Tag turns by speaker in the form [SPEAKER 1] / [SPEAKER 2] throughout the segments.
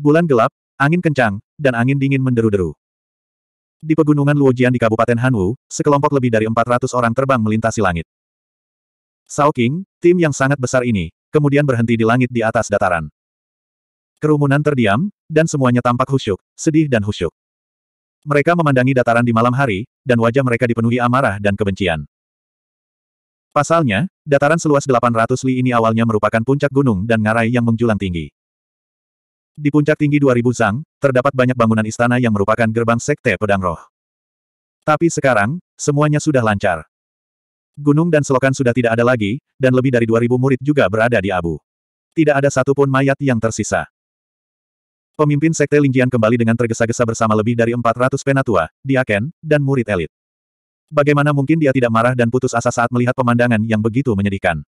[SPEAKER 1] Bulan gelap, angin kencang, dan angin dingin menderu-deru. Di pegunungan Luojian di Kabupaten Hanwu, sekelompok lebih dari 400 orang terbang melintasi langit. Sao King, tim yang sangat besar ini, kemudian berhenti di langit di atas dataran. Kerumunan terdiam, dan semuanya tampak husyuk, sedih dan husyuk. Mereka memandangi dataran di malam hari, dan wajah mereka dipenuhi amarah dan kebencian. Pasalnya, dataran seluas 800 li ini awalnya merupakan puncak gunung dan ngarai yang menjulang tinggi. Di puncak tinggi 2000 Zang, terdapat banyak bangunan istana yang merupakan gerbang sekte pedang roh. Tapi sekarang, semuanya sudah lancar. Gunung dan selokan sudah tidak ada lagi, dan lebih dari 2000 murid juga berada di abu. Tidak ada satupun mayat yang tersisa. Pemimpin Sekte Lingjian kembali dengan tergesa-gesa bersama lebih dari 400 penatua, diaken, dan murid elit. Bagaimana mungkin dia tidak marah dan putus asa saat melihat pemandangan yang begitu menyedihkan.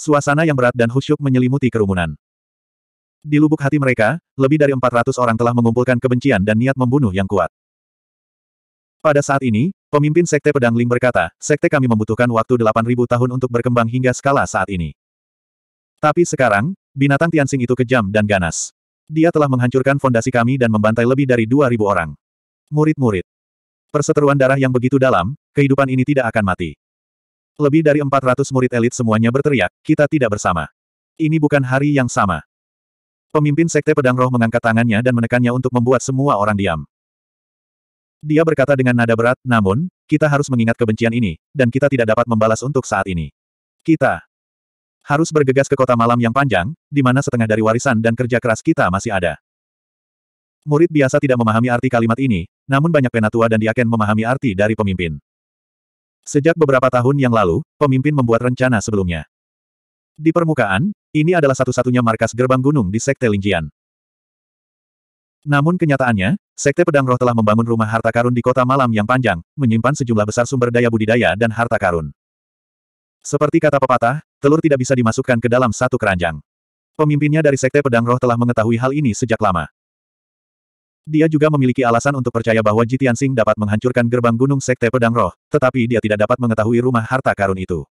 [SPEAKER 1] Suasana yang berat dan khusyuk menyelimuti kerumunan. Di lubuk hati mereka, lebih dari 400 orang telah mengumpulkan kebencian dan niat membunuh yang kuat. Pada saat ini, pemimpin Sekte Pedang Ling berkata, Sekte kami membutuhkan waktu 8.000 tahun untuk berkembang hingga skala saat ini. Tapi sekarang, binatang Tianxing itu kejam dan ganas. Dia telah menghancurkan fondasi kami dan membantai lebih dari 2.000 orang. Murid-murid. Perseteruan darah yang begitu dalam, kehidupan ini tidak akan mati. Lebih dari 400 murid elit semuanya berteriak, kita tidak bersama. Ini bukan hari yang sama. Pemimpin Sekte Pedang Roh mengangkat tangannya dan menekannya untuk membuat semua orang diam. Dia berkata dengan nada berat, namun, kita harus mengingat kebencian ini, dan kita tidak dapat membalas untuk saat ini. Kita harus bergegas ke kota malam yang panjang, di mana setengah dari warisan dan kerja keras kita masih ada. Murid biasa tidak memahami arti kalimat ini, namun banyak penatua dan diaken memahami arti dari pemimpin. Sejak beberapa tahun yang lalu, pemimpin membuat rencana sebelumnya. Di permukaan, ini adalah satu-satunya markas gerbang gunung di Sekte Lingjian. Namun kenyataannya, Sekte Pedang Roh telah membangun rumah harta karun di kota malam yang panjang, menyimpan sejumlah besar sumber daya budidaya dan harta karun. Seperti kata pepatah, telur tidak bisa dimasukkan ke dalam satu keranjang. Pemimpinnya dari Sekte Pedang Roh telah mengetahui hal ini sejak lama. Dia juga memiliki alasan untuk percaya bahwa Jitian Sing dapat menghancurkan gerbang gunung Sekte Pedang Roh, tetapi dia tidak dapat mengetahui rumah harta karun itu.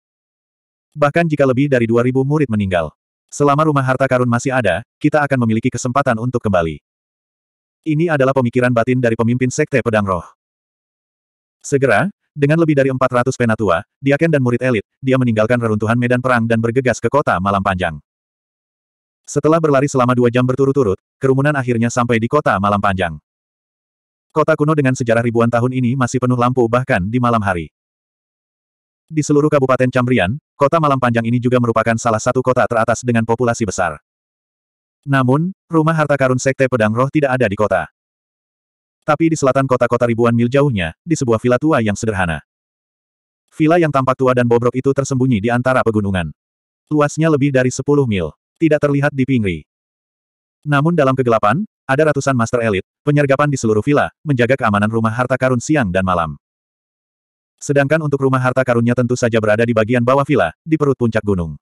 [SPEAKER 1] Bahkan jika lebih dari 2.000 murid meninggal. Selama rumah harta karun masih ada, kita akan memiliki kesempatan untuk kembali. Ini adalah pemikiran batin dari pemimpin Sekte Pedang Roh. Segera, dengan lebih dari 400 penatua, diaken dan murid elit, dia meninggalkan reruntuhan medan perang dan bergegas ke kota malam panjang. Setelah berlari selama dua jam berturut-turut, kerumunan akhirnya sampai di kota malam panjang. Kota kuno dengan sejarah ribuan tahun ini masih penuh lampu bahkan di malam hari. Di seluruh Kabupaten Cambrian, kota malam panjang ini juga merupakan salah satu kota teratas dengan populasi besar. Namun, rumah harta karun Sekte Pedang Roh tidak ada di kota. Tapi di selatan kota-kota ribuan mil jauhnya, di sebuah villa tua yang sederhana. Villa yang tampak tua dan bobrok itu tersembunyi di antara pegunungan. Luasnya lebih dari 10 mil, tidak terlihat di pinggir. Namun dalam kegelapan, ada ratusan master elit, penyergapan di seluruh villa, menjaga keamanan rumah harta karun siang dan malam. Sedangkan untuk rumah harta karunnya tentu saja berada di bagian bawah villa, di perut puncak gunung.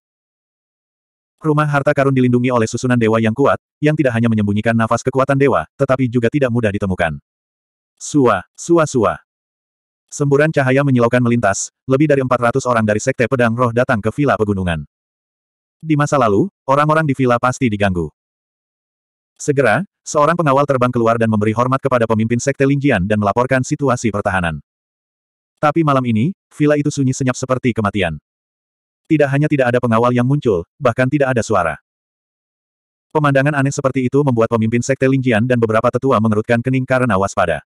[SPEAKER 1] Rumah harta karun dilindungi oleh susunan dewa yang kuat, yang tidak hanya menyembunyikan nafas kekuatan dewa, tetapi juga tidak mudah ditemukan. Sua, sua sua. Semburan cahaya menyilaukan melintas, lebih dari 400 orang dari Sekte Pedang Roh datang ke Villa Pegunungan. Di masa lalu, orang-orang di villa pasti diganggu. Segera, seorang pengawal terbang keluar dan memberi hormat kepada pemimpin Sekte Lingjian dan melaporkan situasi pertahanan. Tapi malam ini, villa itu sunyi senyap seperti kematian. Tidak hanya tidak ada pengawal yang muncul, bahkan tidak ada suara. Pemandangan aneh seperti itu membuat pemimpin sekte Lingjian dan beberapa tetua mengerutkan kening karena waspada.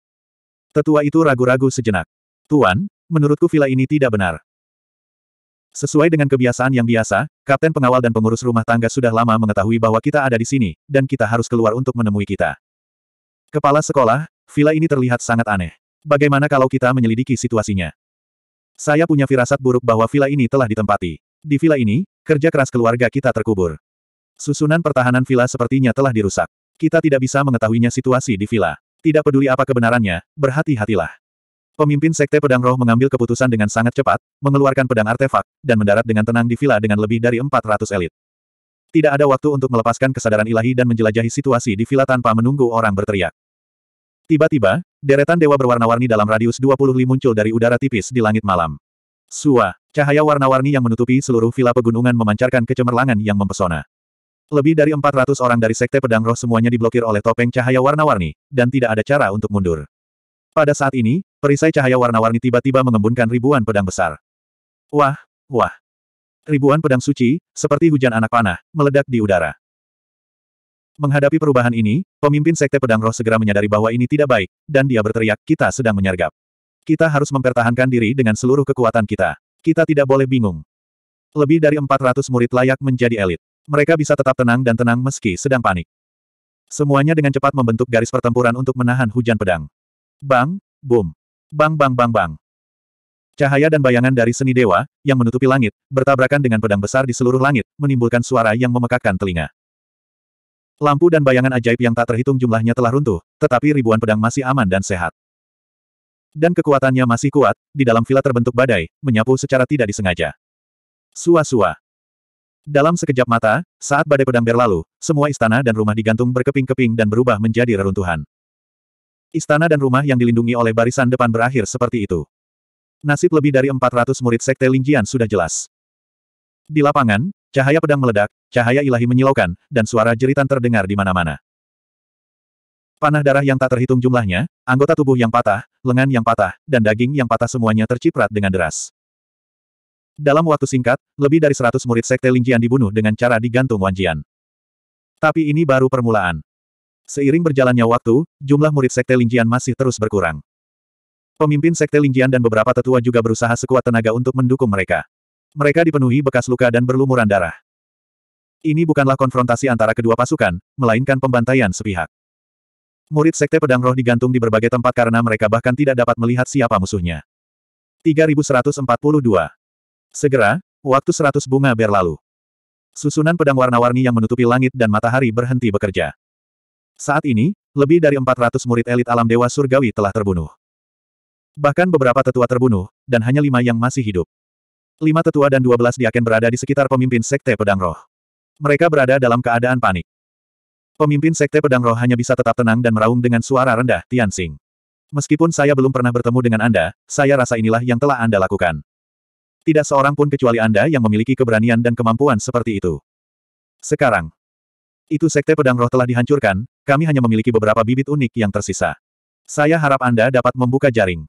[SPEAKER 1] Tetua itu ragu-ragu sejenak. Tuan, menurutku villa ini tidak benar. Sesuai dengan kebiasaan yang biasa, kapten pengawal dan pengurus rumah tangga sudah lama mengetahui bahwa kita ada di sini, dan kita harus keluar untuk menemui kita. Kepala sekolah, villa ini terlihat sangat aneh. Bagaimana kalau kita menyelidiki situasinya? Saya punya firasat buruk bahwa villa ini telah ditempati. Di villa ini, kerja keras keluarga kita terkubur. Susunan pertahanan villa sepertinya telah dirusak. Kita tidak bisa mengetahuinya situasi di villa. Tidak peduli apa kebenarannya, berhati-hatilah. Pemimpin Sekte Pedang Roh mengambil keputusan dengan sangat cepat, mengeluarkan pedang artefak, dan mendarat dengan tenang di villa dengan lebih dari 400 elit. Tidak ada waktu untuk melepaskan kesadaran ilahi dan menjelajahi situasi di villa tanpa menunggu orang berteriak. Tiba-tiba, deretan dewa berwarna-warni dalam radius 20 li muncul dari udara tipis di langit malam. Sua, cahaya warna-warni yang menutupi seluruh villa pegunungan memancarkan kecemerlangan yang mempesona. Lebih dari 400 orang dari Sekte Pedang Roh semuanya diblokir oleh topeng cahaya warna-warni, dan tidak ada cara untuk mundur. Pada saat ini, perisai cahaya warna-warni tiba-tiba mengembunkan ribuan pedang besar. Wah, wah. Ribuan pedang suci, seperti hujan anak panah, meledak di udara. Menghadapi perubahan ini, pemimpin Sekte Pedang Roh segera menyadari bahwa ini tidak baik, dan dia berteriak, kita sedang menyergap. Kita harus mempertahankan diri dengan seluruh kekuatan kita. Kita tidak boleh bingung. Lebih dari 400 murid layak menjadi elit. Mereka bisa tetap tenang dan tenang meski sedang panik. Semuanya dengan cepat membentuk garis pertempuran untuk menahan hujan pedang. Bang, boom. Bang bang bang bang. Cahaya dan bayangan dari seni dewa, yang menutupi langit, bertabrakan dengan pedang besar di seluruh langit, menimbulkan suara yang memekakkan telinga. Lampu dan bayangan ajaib yang tak terhitung jumlahnya telah runtuh, tetapi ribuan pedang masih aman dan sehat. Dan kekuatannya masih kuat, di dalam villa terbentuk badai, menyapu secara tidak disengaja. Sua-sua. Dalam sekejap mata, saat badai pedang berlalu, semua istana dan rumah digantung berkeping-keping dan berubah menjadi reruntuhan. Istana dan rumah yang dilindungi oleh barisan depan berakhir seperti itu. Nasib lebih dari 400 murid Sekte Lingjian sudah jelas. Di lapangan, Cahaya pedang meledak, cahaya ilahi menyilaukan, dan suara jeritan terdengar di mana-mana. Panah darah yang tak terhitung jumlahnya, anggota tubuh yang patah, lengan yang patah, dan daging yang patah semuanya terciprat dengan deras. Dalam waktu singkat, lebih dari seratus murid sekte Lingjian dibunuh dengan cara digantung Wanjian. Tapi ini baru permulaan. Seiring berjalannya waktu, jumlah murid sekte Lingjian masih terus berkurang. Pemimpin sekte Lingjian dan beberapa tetua juga berusaha sekuat tenaga untuk mendukung mereka. Mereka dipenuhi bekas luka dan berlumuran darah. Ini bukanlah konfrontasi antara kedua pasukan, melainkan pembantaian sepihak. Murid Sekte Pedang Roh digantung di berbagai tempat karena mereka bahkan tidak dapat melihat siapa musuhnya. 3142. Segera, waktu 100 bunga berlalu. Susunan pedang warna-warni yang menutupi langit dan matahari berhenti bekerja. Saat ini, lebih dari 400 murid elit alam dewa surgawi telah terbunuh. Bahkan beberapa tetua terbunuh, dan hanya lima yang masih hidup. Lima tetua dan dua belas diaken berada di sekitar pemimpin Sekte Pedang Roh. Mereka berada dalam keadaan panik. Pemimpin Sekte Pedang Roh hanya bisa tetap tenang dan meraung dengan suara rendah, Tian Xing. Meskipun saya belum pernah bertemu dengan Anda, saya rasa inilah yang telah Anda lakukan. Tidak seorang pun kecuali Anda yang memiliki keberanian dan kemampuan seperti itu. Sekarang, itu Sekte Pedang Roh telah dihancurkan, kami hanya memiliki beberapa bibit unik yang tersisa. Saya harap Anda dapat membuka jaring.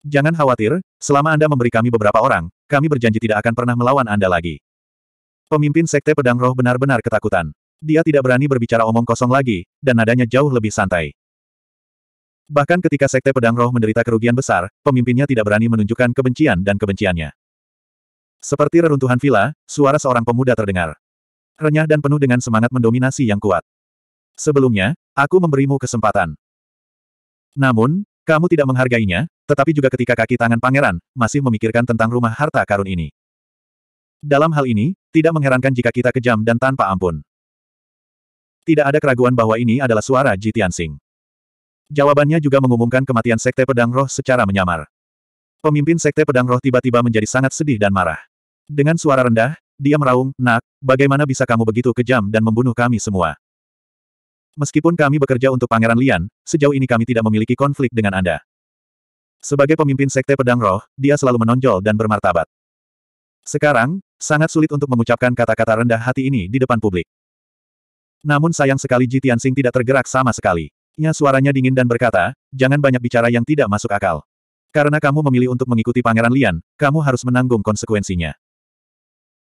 [SPEAKER 1] Jangan khawatir, selama Anda memberi kami beberapa orang, kami berjanji tidak akan pernah melawan Anda lagi. Pemimpin Sekte Pedang Roh benar-benar ketakutan. Dia tidak berani berbicara omong kosong lagi, dan nadanya jauh lebih santai. Bahkan ketika Sekte Pedang Roh menderita kerugian besar, pemimpinnya tidak berani menunjukkan kebencian dan kebenciannya. Seperti reruntuhan villa, suara seorang pemuda terdengar. Renyah dan penuh dengan semangat mendominasi yang kuat. Sebelumnya, aku memberimu kesempatan. Namun, kamu tidak menghargainya, tetapi juga ketika kaki tangan pangeran, masih memikirkan tentang rumah harta karun ini. Dalam hal ini, tidak mengherankan jika kita kejam dan tanpa ampun. Tidak ada keraguan bahwa ini adalah suara Jitian Tianxing. Jawabannya juga mengumumkan kematian Sekte Pedang Roh secara menyamar. Pemimpin Sekte Pedang Roh tiba-tiba menjadi sangat sedih dan marah. Dengan suara rendah, dia meraung, Nak, bagaimana bisa kamu begitu kejam dan membunuh kami semua? Meskipun kami bekerja untuk Pangeran Lian, sejauh ini kami tidak memiliki konflik dengan Anda. Sebagai pemimpin Sekte Pedang Roh, dia selalu menonjol dan bermartabat. Sekarang, sangat sulit untuk mengucapkan kata-kata rendah hati ini di depan publik. Namun sayang sekali Ji Tianxing tidak tergerak sama sekali. Nya suaranya dingin dan berkata, jangan banyak bicara yang tidak masuk akal. Karena kamu memilih untuk mengikuti Pangeran Lian, kamu harus menanggung konsekuensinya.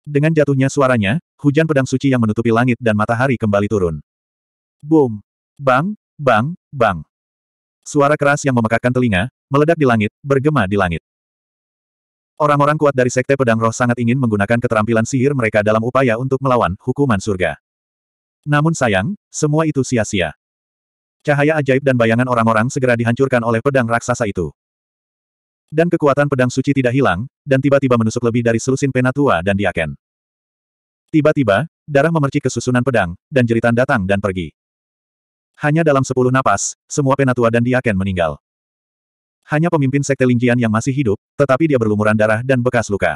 [SPEAKER 1] Dengan jatuhnya suaranya, hujan pedang suci yang menutupi langit dan matahari kembali turun. Boom! Bang! Bang! Bang! Suara keras yang memekakkan telinga, meledak di langit, bergema di langit. Orang-orang kuat dari Sekte Pedang Roh sangat ingin menggunakan keterampilan sihir mereka dalam upaya untuk melawan hukuman surga. Namun sayang, semua itu sia-sia. Cahaya ajaib dan bayangan orang-orang segera dihancurkan oleh pedang raksasa itu. Dan kekuatan pedang suci tidak hilang, dan tiba-tiba menusuk lebih dari selusin penatua dan diaken. Tiba-tiba, darah memercik ke susunan pedang, dan jeritan datang dan pergi. Hanya dalam sepuluh napas, semua penatua dan diaken meninggal. Hanya pemimpin sekte Lingjian yang masih hidup, tetapi dia berlumuran darah dan bekas luka.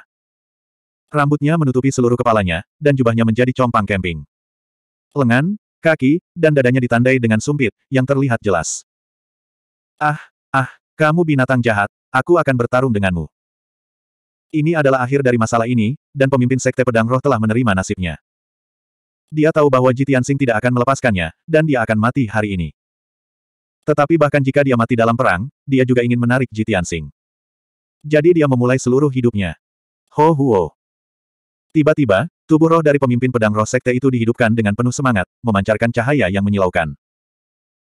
[SPEAKER 1] Rambutnya menutupi seluruh kepalanya, dan jubahnya menjadi compang kemping. Lengan, kaki, dan dadanya ditandai dengan sumpit, yang terlihat jelas. Ah, ah, kamu binatang jahat, aku akan bertarung denganmu. Ini adalah akhir dari masalah ini, dan pemimpin sekte pedang roh telah menerima nasibnya. Dia tahu bahwa Jitian Sing tidak akan melepaskannya, dan dia akan mati hari ini. Tetapi bahkan jika dia mati dalam perang, dia juga ingin menarik Ji Tianxing. Jadi dia memulai seluruh hidupnya. Ho Huo. Tiba-tiba, tubuh roh dari pemimpin pedang roh sekte itu dihidupkan dengan penuh semangat, memancarkan cahaya yang menyilaukan.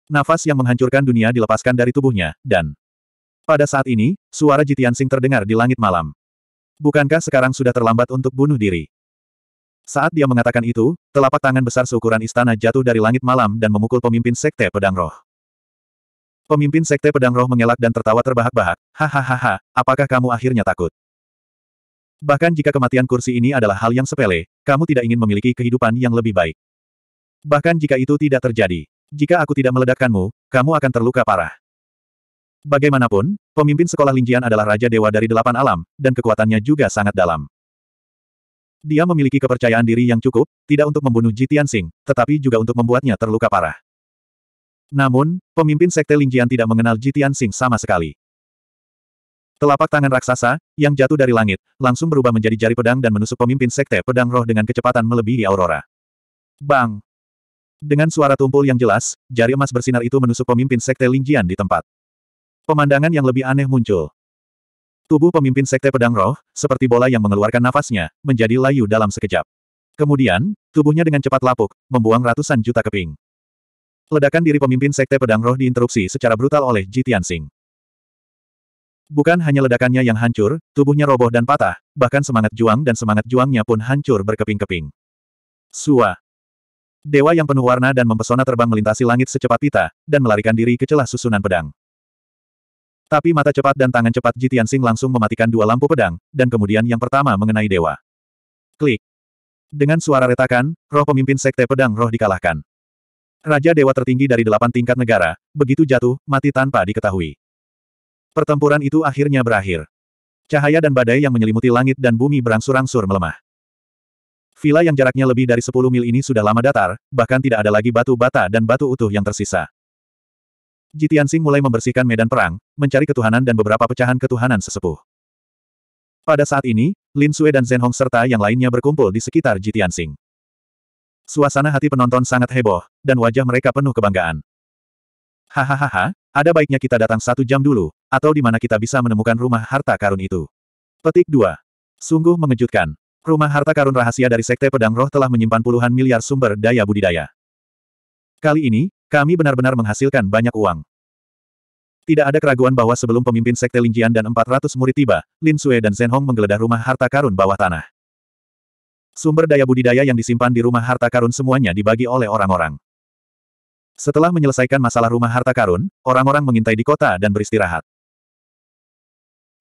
[SPEAKER 1] Nafas yang menghancurkan dunia dilepaskan dari tubuhnya, dan... Pada saat ini, suara Ji Tianxing terdengar di langit malam. Bukankah sekarang sudah terlambat untuk bunuh diri? Saat dia mengatakan itu, telapak tangan besar seukuran istana jatuh dari langit malam dan memukul pemimpin sekte pedang roh. Pemimpin Sekte Pedang Roh mengelak dan tertawa terbahak-bahak, hahaha, apakah kamu akhirnya takut? Bahkan jika kematian kursi ini adalah hal yang sepele, kamu tidak ingin memiliki kehidupan yang lebih baik. Bahkan jika itu tidak terjadi, jika aku tidak meledakkanmu, kamu akan terluka parah. Bagaimanapun, pemimpin sekolah Linjian adalah Raja Dewa dari Delapan Alam, dan kekuatannya juga sangat dalam. Dia memiliki kepercayaan diri yang cukup, tidak untuk membunuh Ji Tianxing, tetapi juga untuk membuatnya terluka parah. Namun, pemimpin Sekte Lingjian tidak mengenal Jitian Sing sama sekali. Telapak tangan raksasa, yang jatuh dari langit, langsung berubah menjadi jari pedang dan menusuk pemimpin Sekte Pedang Roh dengan kecepatan melebihi Aurora. Bang! Dengan suara tumpul yang jelas, jari emas bersinar itu menusuk pemimpin Sekte Lingjian di tempat. Pemandangan yang lebih aneh muncul. Tubuh pemimpin Sekte Pedang Roh, seperti bola yang mengeluarkan nafasnya, menjadi layu dalam sekejap. Kemudian, tubuhnya dengan cepat lapuk, membuang ratusan juta keping. Ledakan diri pemimpin Sekte Pedang Roh diinterupsi secara brutal oleh Ji Tianxing. Bukan hanya ledakannya yang hancur, tubuhnya roboh dan patah, bahkan semangat juang dan semangat juangnya pun hancur berkeping-keping. Sua. Dewa yang penuh warna dan mempesona terbang melintasi langit secepat pita, dan melarikan diri ke celah susunan pedang. Tapi mata cepat dan tangan cepat Ji Tianxing langsung mematikan dua lampu pedang, dan kemudian yang pertama mengenai dewa. Klik. Dengan suara retakan, roh pemimpin Sekte Pedang Roh dikalahkan. Raja Dewa tertinggi dari delapan tingkat negara, begitu jatuh, mati tanpa diketahui. Pertempuran itu akhirnya berakhir. Cahaya dan badai yang menyelimuti langit dan bumi berangsur-angsur melemah. Villa yang jaraknya lebih dari 10 mil ini sudah lama datar, bahkan tidak ada lagi batu bata dan batu utuh yang tersisa. Jitian Sing mulai membersihkan medan perang, mencari ketuhanan dan beberapa pecahan ketuhanan sesepuh. Pada saat ini, Lin Sue dan Zhen Hong serta yang lainnya berkumpul di sekitar Jitian Sing. Suasana hati penonton sangat heboh, dan wajah mereka penuh kebanggaan. Hahaha, ada baiknya kita datang satu jam dulu, atau di mana kita bisa menemukan rumah harta karun itu. Petik 2. Sungguh mengejutkan. Rumah harta karun rahasia dari Sekte Pedang Roh telah menyimpan puluhan miliar sumber daya budidaya. Kali ini, kami benar-benar menghasilkan banyak uang. Tidak ada keraguan bahwa sebelum pemimpin Sekte Lingjian dan 400 murid tiba, Lin Sue dan Zhen Hong menggeledah rumah harta karun bawah tanah. Sumber daya budidaya yang disimpan di rumah harta karun semuanya dibagi oleh orang-orang. Setelah menyelesaikan masalah rumah harta karun, orang-orang mengintai di kota dan beristirahat.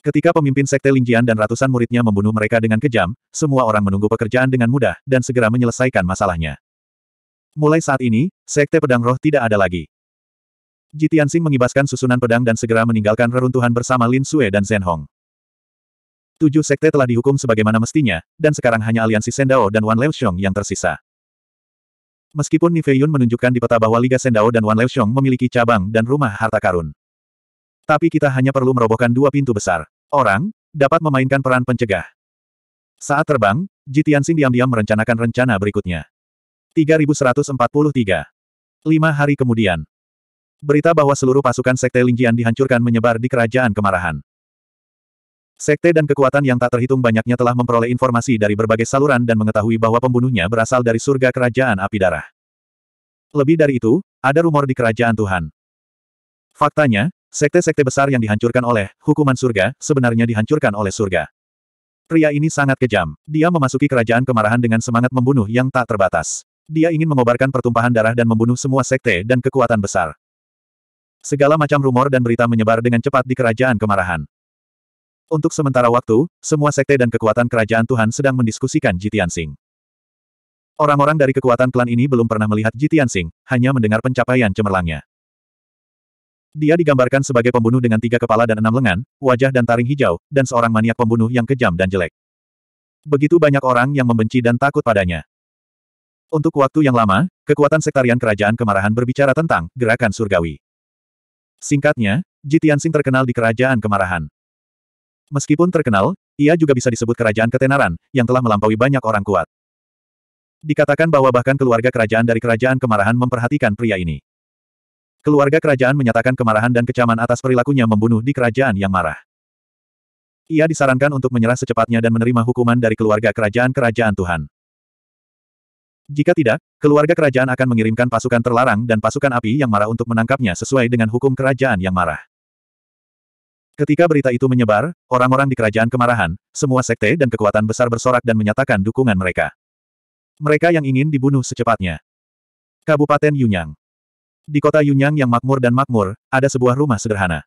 [SPEAKER 1] Ketika pemimpin sekte Lingjian dan ratusan muridnya membunuh mereka dengan kejam, semua orang menunggu pekerjaan dengan mudah dan segera menyelesaikan masalahnya. Mulai saat ini, sekte pedang roh tidak ada lagi. Jitiansing mengibaskan susunan pedang dan segera meninggalkan reruntuhan bersama Lin Sue dan Zhen Hong. Tujuh sekte telah dihukum sebagaimana mestinya, dan sekarang hanya aliansi Sendao dan Wan Leoxiong yang tersisa. Meskipun Nifeyun menunjukkan di peta bahwa Liga Sendao dan Wan Leoxiong memiliki cabang dan rumah harta karun. Tapi kita hanya perlu merobohkan dua pintu besar. Orang, dapat memainkan peran pencegah. Saat terbang, Ji Tianxing diam-diam merencanakan rencana berikutnya. 3143. Lima hari kemudian. Berita bahwa seluruh pasukan Sekte Lingjian dihancurkan menyebar di kerajaan kemarahan. Sekte dan kekuatan yang tak terhitung banyaknya telah memperoleh informasi dari berbagai saluran dan mengetahui bahwa pembunuhnya berasal dari surga kerajaan api darah. Lebih dari itu, ada rumor di kerajaan Tuhan. Faktanya, sekte-sekte besar yang dihancurkan oleh hukuman surga sebenarnya dihancurkan oleh surga. Pria ini sangat kejam. Dia memasuki kerajaan kemarahan dengan semangat membunuh yang tak terbatas. Dia ingin mengobarkan pertumpahan darah dan membunuh semua sekte dan kekuatan besar. Segala macam rumor dan berita menyebar dengan cepat di kerajaan kemarahan. Untuk sementara waktu, semua sekte dan kekuatan kerajaan Tuhan sedang mendiskusikan Jitian Sing. Orang-orang dari kekuatan klan ini belum pernah melihat Jitian Sing, hanya mendengar pencapaian cemerlangnya. Dia digambarkan sebagai pembunuh dengan tiga kepala dan enam lengan, wajah dan taring hijau, dan seorang maniak pembunuh yang kejam dan jelek. Begitu banyak orang yang membenci dan takut padanya. Untuk waktu yang lama, kekuatan sektarian kerajaan kemarahan berbicara tentang gerakan surgawi. Singkatnya, Jitian Sing terkenal di kerajaan kemarahan. Meskipun terkenal, ia juga bisa disebut kerajaan ketenaran, yang telah melampaui banyak orang kuat. Dikatakan bahwa bahkan keluarga kerajaan dari kerajaan kemarahan memperhatikan pria ini. Keluarga kerajaan menyatakan kemarahan dan kecaman atas perilakunya membunuh di kerajaan yang marah. Ia disarankan untuk menyerah secepatnya dan menerima hukuman dari keluarga kerajaan-kerajaan Tuhan. Jika tidak, keluarga kerajaan akan mengirimkan pasukan terlarang dan pasukan api yang marah untuk menangkapnya sesuai dengan hukum kerajaan yang marah. Ketika berita itu menyebar, orang-orang di kerajaan kemarahan, semua sekte dan kekuatan besar bersorak dan menyatakan dukungan mereka. Mereka yang ingin dibunuh secepatnya. Kabupaten Yunyang. Di kota Yunyang yang makmur dan makmur, ada sebuah rumah sederhana.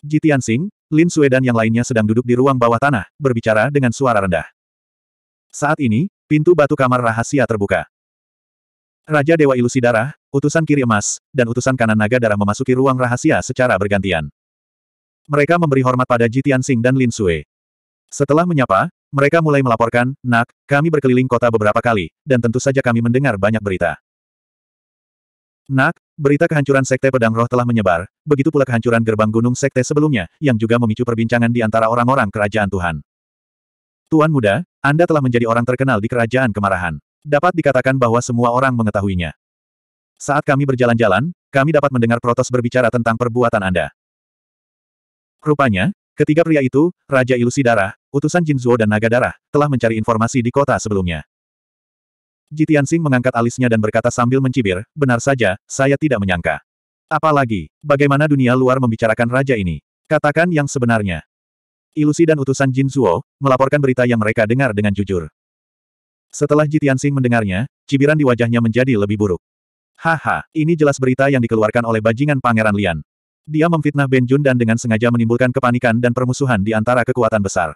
[SPEAKER 1] Ji Tianxing, Lin Sue dan yang lainnya sedang duduk di ruang bawah tanah, berbicara dengan suara rendah. Saat ini, pintu batu kamar rahasia terbuka. Raja Dewa Ilusi Darah, utusan kiri emas, dan utusan kanan naga darah memasuki ruang rahasia secara bergantian. Mereka memberi hormat pada Jitian Tianxing dan Lin Sui. Setelah menyapa, mereka mulai melaporkan, Nak, kami berkeliling kota beberapa kali, dan tentu saja kami mendengar banyak berita. Nak, berita kehancuran Sekte Pedang Roh telah menyebar, begitu pula kehancuran gerbang gunung Sekte sebelumnya, yang juga memicu perbincangan di antara orang-orang kerajaan Tuhan. Tuan muda, Anda telah menjadi orang terkenal di kerajaan kemarahan. Dapat dikatakan bahwa semua orang mengetahuinya. Saat kami berjalan-jalan, kami dapat mendengar Protos berbicara tentang perbuatan Anda. Rupanya, ketiga pria itu, Raja Ilusi Darah, utusan Jinzuo dan Naga Darah, telah mencari informasi di kota sebelumnya. Jitiansing mengangkat alisnya dan berkata sambil mencibir, benar saja, saya tidak menyangka. Apalagi, bagaimana dunia luar membicarakan raja ini? Katakan yang sebenarnya. Ilusi dan utusan Jin Zuo, melaporkan berita yang mereka dengar dengan jujur. Setelah Jitiansing mendengarnya, cibiran di wajahnya menjadi lebih buruk. Haha, ini jelas berita yang dikeluarkan oleh bajingan Pangeran Lian. Dia memfitnah Ben Jun dan dengan sengaja menimbulkan kepanikan dan permusuhan di antara kekuatan besar.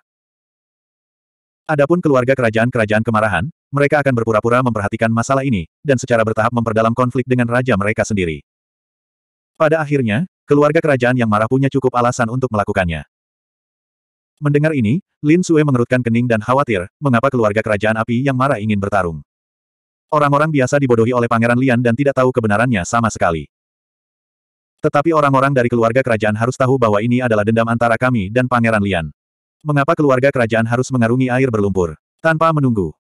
[SPEAKER 1] Adapun keluarga kerajaan-kerajaan kemarahan, mereka akan berpura-pura memperhatikan masalah ini, dan secara bertahap memperdalam konflik dengan raja mereka sendiri. Pada akhirnya, keluarga kerajaan yang marah punya cukup alasan untuk melakukannya. Mendengar ini, Lin Sue mengerutkan kening dan khawatir, mengapa keluarga kerajaan api yang marah ingin bertarung. Orang-orang biasa dibodohi oleh Pangeran Lian dan tidak tahu kebenarannya sama sekali. Tetapi orang-orang dari keluarga kerajaan harus tahu bahwa ini adalah dendam antara kami dan Pangeran Lian. Mengapa keluarga kerajaan harus mengarungi air berlumpur? Tanpa menunggu.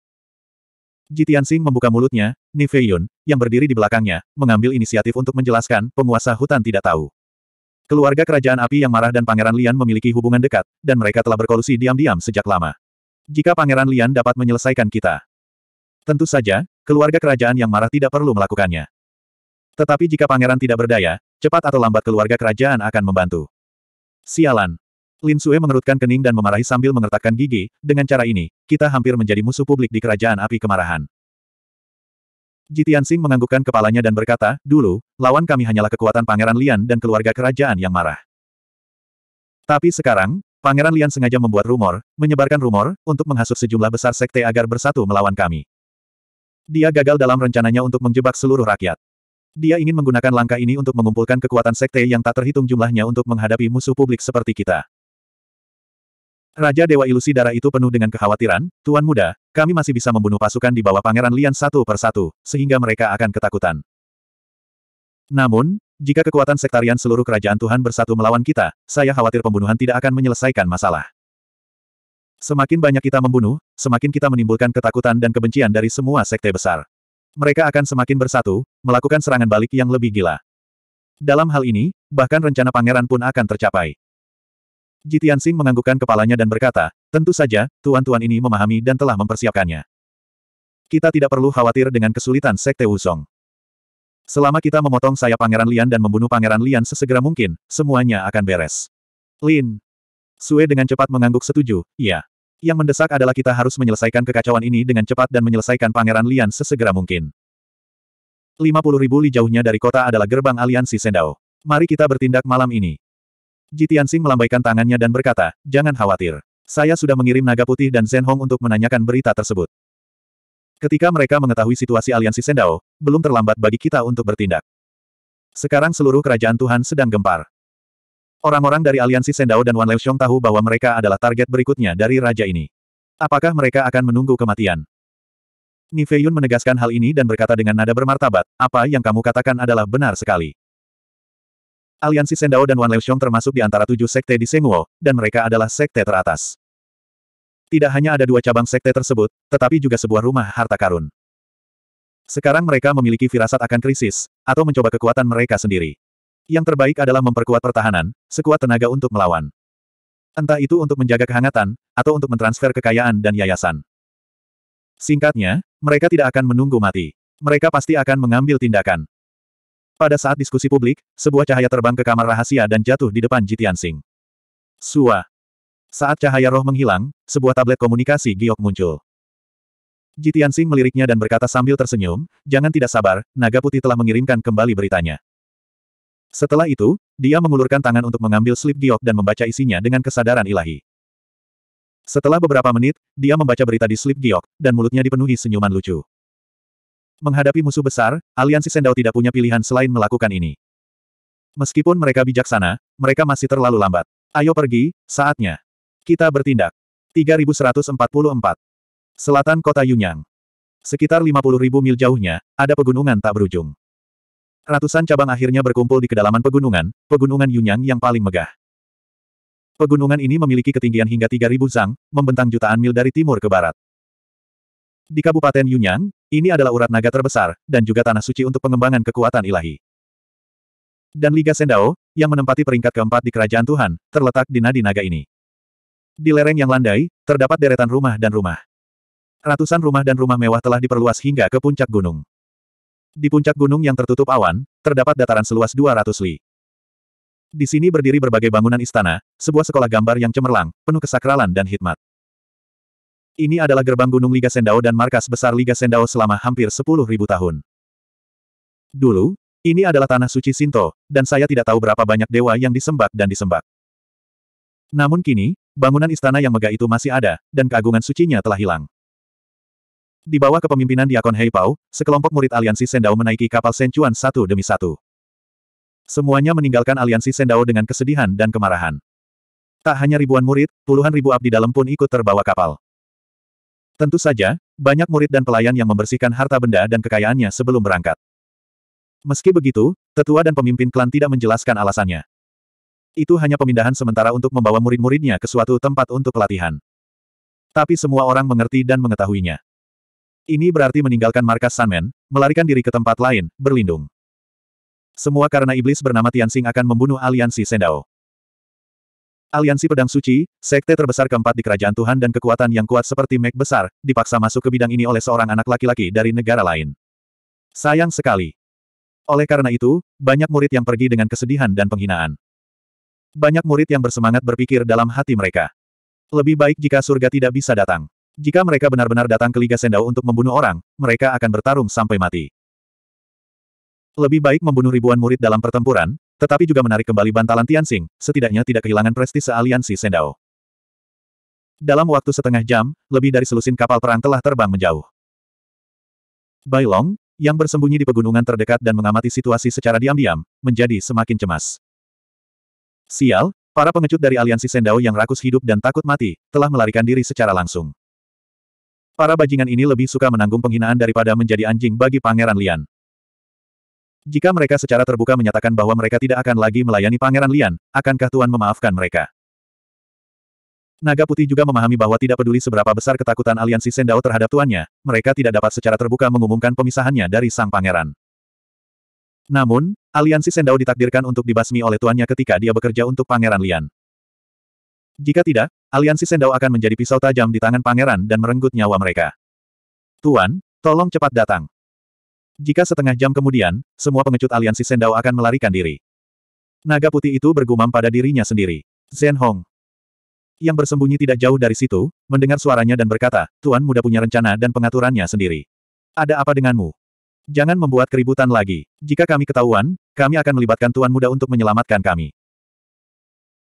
[SPEAKER 1] Jitian Singh membuka mulutnya, Nifeyun, yang berdiri di belakangnya, mengambil inisiatif untuk menjelaskan, penguasa hutan tidak tahu. Keluarga kerajaan api yang marah dan Pangeran Lian memiliki hubungan dekat, dan mereka telah berkolusi diam-diam sejak lama. Jika Pangeran Lian dapat menyelesaikan kita, Tentu saja, keluarga kerajaan yang marah tidak perlu melakukannya. Tetapi jika pangeran tidak berdaya, Cepat atau lambat keluarga kerajaan akan membantu. Sialan. Lin Sue mengerutkan kening dan memarahi sambil mengertakkan gigi, dengan cara ini, kita hampir menjadi musuh publik di kerajaan api kemarahan. Jitian Sing menganggukkan kepalanya dan berkata, dulu, lawan kami hanyalah kekuatan Pangeran Lian dan keluarga kerajaan yang marah. Tapi sekarang, Pangeran Lian sengaja membuat rumor, menyebarkan rumor, untuk menghasut sejumlah besar sekte agar bersatu melawan kami. Dia gagal dalam rencananya untuk menjebak seluruh rakyat. Dia ingin menggunakan langkah ini untuk mengumpulkan kekuatan sekte yang tak terhitung jumlahnya untuk menghadapi musuh publik seperti kita. Raja Dewa Ilusi Darah itu penuh dengan kekhawatiran, Tuan Muda, kami masih bisa membunuh pasukan di bawah Pangeran Lian satu per satu, sehingga mereka akan ketakutan. Namun, jika kekuatan sektarian seluruh kerajaan Tuhan bersatu melawan kita, saya khawatir pembunuhan tidak akan menyelesaikan masalah. Semakin banyak kita membunuh, semakin kita menimbulkan ketakutan dan kebencian dari semua sekte besar mereka akan semakin bersatu, melakukan serangan balik yang lebih gila. Dalam hal ini, bahkan rencana pangeran pun akan tercapai. Jitian Sing menganggukkan kepalanya dan berkata, tentu saja, tuan-tuan ini memahami dan telah mempersiapkannya. Kita tidak perlu khawatir dengan kesulitan Sekte Wusong. Selama kita memotong sayap Pangeran Lian dan membunuh Pangeran Lian sesegera mungkin, semuanya akan beres. Lin. Sue dengan cepat mengangguk setuju, iya. Yang mendesak adalah kita harus menyelesaikan kekacauan ini dengan cepat dan menyelesaikan Pangeran Lian sesegera mungkin. 50 ribu li jauhnya dari kota adalah gerbang aliansi Sendao. Mari kita bertindak malam ini. Jitiansing melambaikan tangannya dan berkata, jangan khawatir. Saya sudah mengirim naga putih dan Zhen Hong untuk menanyakan berita tersebut. Ketika mereka mengetahui situasi aliansi Sendao, belum terlambat bagi kita untuk bertindak. Sekarang seluruh kerajaan Tuhan sedang gempar. Orang-orang dari aliansi Sendao dan Wan Leuxiong tahu bahwa mereka adalah target berikutnya dari raja ini. Apakah mereka akan menunggu kematian? Nive menegaskan hal ini dan berkata dengan nada bermartabat, apa yang kamu katakan adalah benar sekali. Aliansi Sendao dan Wan Leuxiong termasuk di antara tujuh sekte di Senguo, dan mereka adalah sekte teratas. Tidak hanya ada dua cabang sekte tersebut, tetapi juga sebuah rumah harta karun. Sekarang mereka memiliki firasat akan krisis, atau mencoba kekuatan mereka sendiri. Yang terbaik adalah memperkuat pertahanan, sekuat tenaga untuk melawan. Entah itu untuk menjaga kehangatan, atau untuk mentransfer kekayaan dan yayasan. Singkatnya, mereka tidak akan menunggu mati. Mereka pasti akan mengambil tindakan. Pada saat diskusi publik, sebuah cahaya terbang ke kamar rahasia dan jatuh di depan Jitian Singh. Sua. Saat cahaya roh menghilang, sebuah tablet komunikasi giok muncul. Jitian Singh meliriknya dan berkata sambil tersenyum, jangan tidak sabar, naga putih telah mengirimkan kembali beritanya. Setelah itu, dia mengulurkan tangan untuk mengambil slip giok dan membaca isinya dengan kesadaran ilahi. Setelah beberapa menit, dia membaca berita di slip giok, dan mulutnya dipenuhi senyuman lucu. Menghadapi musuh besar, aliansi Sendao tidak punya pilihan selain melakukan ini. Meskipun mereka bijaksana, mereka masih terlalu lambat. Ayo pergi, saatnya. Kita bertindak. 3144. Selatan kota Yunyang. Sekitar 50.000 mil jauhnya, ada pegunungan tak berujung. Ratusan cabang akhirnya berkumpul di kedalaman pegunungan, pegunungan Yunyang yang paling megah. Pegunungan ini memiliki ketinggian hingga 3.000 zang, membentang jutaan mil dari timur ke barat. Di Kabupaten Yunyang, ini adalah urat naga terbesar, dan juga tanah suci untuk pengembangan kekuatan ilahi. Dan Liga Sendao, yang menempati peringkat keempat di Kerajaan Tuhan, terletak di nadi naga ini. Di lereng yang landai, terdapat deretan rumah dan rumah. Ratusan rumah dan rumah mewah telah diperluas hingga ke puncak gunung. Di puncak gunung yang tertutup awan, terdapat dataran seluas 200 li. Di sini berdiri berbagai bangunan istana, sebuah sekolah gambar yang cemerlang, penuh kesakralan dan hikmat. Ini adalah gerbang gunung Liga Sendao dan markas besar Liga Sendao selama hampir 10.000 tahun. Dulu, ini adalah tanah suci Sinto, dan saya tidak tahu berapa banyak dewa yang disembah dan disembah. Namun kini, bangunan istana yang megah itu masih ada, dan keagungan sucinya telah hilang. Di bawah kepemimpinan Diakon Hei Pau, sekelompok murid aliansi Sendao menaiki kapal Senchuan satu demi satu. Semuanya meninggalkan aliansi Sendao dengan kesedihan dan kemarahan. Tak hanya ribuan murid, puluhan ribu abdi dalam pun ikut terbawa kapal. Tentu saja, banyak murid dan pelayan yang membersihkan harta benda dan kekayaannya sebelum berangkat. Meski begitu, tetua dan pemimpin klan tidak menjelaskan alasannya. Itu hanya pemindahan sementara untuk membawa murid-muridnya ke suatu tempat untuk pelatihan. Tapi semua orang mengerti dan mengetahuinya. Ini berarti meninggalkan markas Sanmen, melarikan diri ke tempat lain, berlindung. Semua karena iblis bernama Tianxing akan membunuh aliansi Sendao. Aliansi Pedang Suci, sekte terbesar keempat di Kerajaan Tuhan dan kekuatan yang kuat seperti Mek Besar, dipaksa masuk ke bidang ini oleh seorang anak laki-laki dari negara lain. Sayang sekali. Oleh karena itu, banyak murid yang pergi dengan kesedihan dan penghinaan. Banyak murid yang bersemangat berpikir dalam hati mereka. Lebih baik jika surga tidak bisa datang. Jika mereka benar-benar datang ke Liga Sendau untuk membunuh orang, mereka akan bertarung sampai mati. Lebih baik membunuh ribuan murid dalam pertempuran, tetapi juga menarik kembali bantalan Tianxing, setidaknya tidak kehilangan prestise aliansi Sendau. Dalam waktu setengah jam, lebih dari selusin kapal perang telah terbang menjauh. Bailong, yang bersembunyi di pegunungan terdekat dan mengamati situasi secara diam-diam, menjadi semakin cemas. Sial, para pengecut dari aliansi Sendau yang rakus hidup dan takut mati, telah melarikan diri secara langsung. Para bajingan ini lebih suka menanggung penghinaan daripada menjadi anjing bagi Pangeran Lian. Jika mereka secara terbuka menyatakan bahwa mereka tidak akan lagi melayani Pangeran Lian, akankah Tuan memaafkan mereka? Naga Putih juga memahami bahwa tidak peduli seberapa besar ketakutan aliansi Sendao terhadap tuannya, mereka tidak dapat secara terbuka mengumumkan pemisahannya dari sang pangeran. Namun, aliansi Sendao ditakdirkan untuk dibasmi oleh tuannya ketika dia bekerja untuk Pangeran Lian. Jika tidak, aliansi Sendau akan menjadi pisau tajam di tangan pangeran dan merenggut nyawa mereka. Tuan, tolong cepat datang. Jika setengah jam kemudian, semua pengecut aliansi Sendau akan melarikan diri. Naga putih itu bergumam pada dirinya sendiri. Zhen Hong. Yang bersembunyi tidak jauh dari situ, mendengar suaranya dan berkata, Tuan muda punya rencana dan pengaturannya sendiri. Ada apa denganmu? Jangan membuat keributan lagi. Jika kami ketahuan, kami akan melibatkan Tuan muda untuk menyelamatkan kami.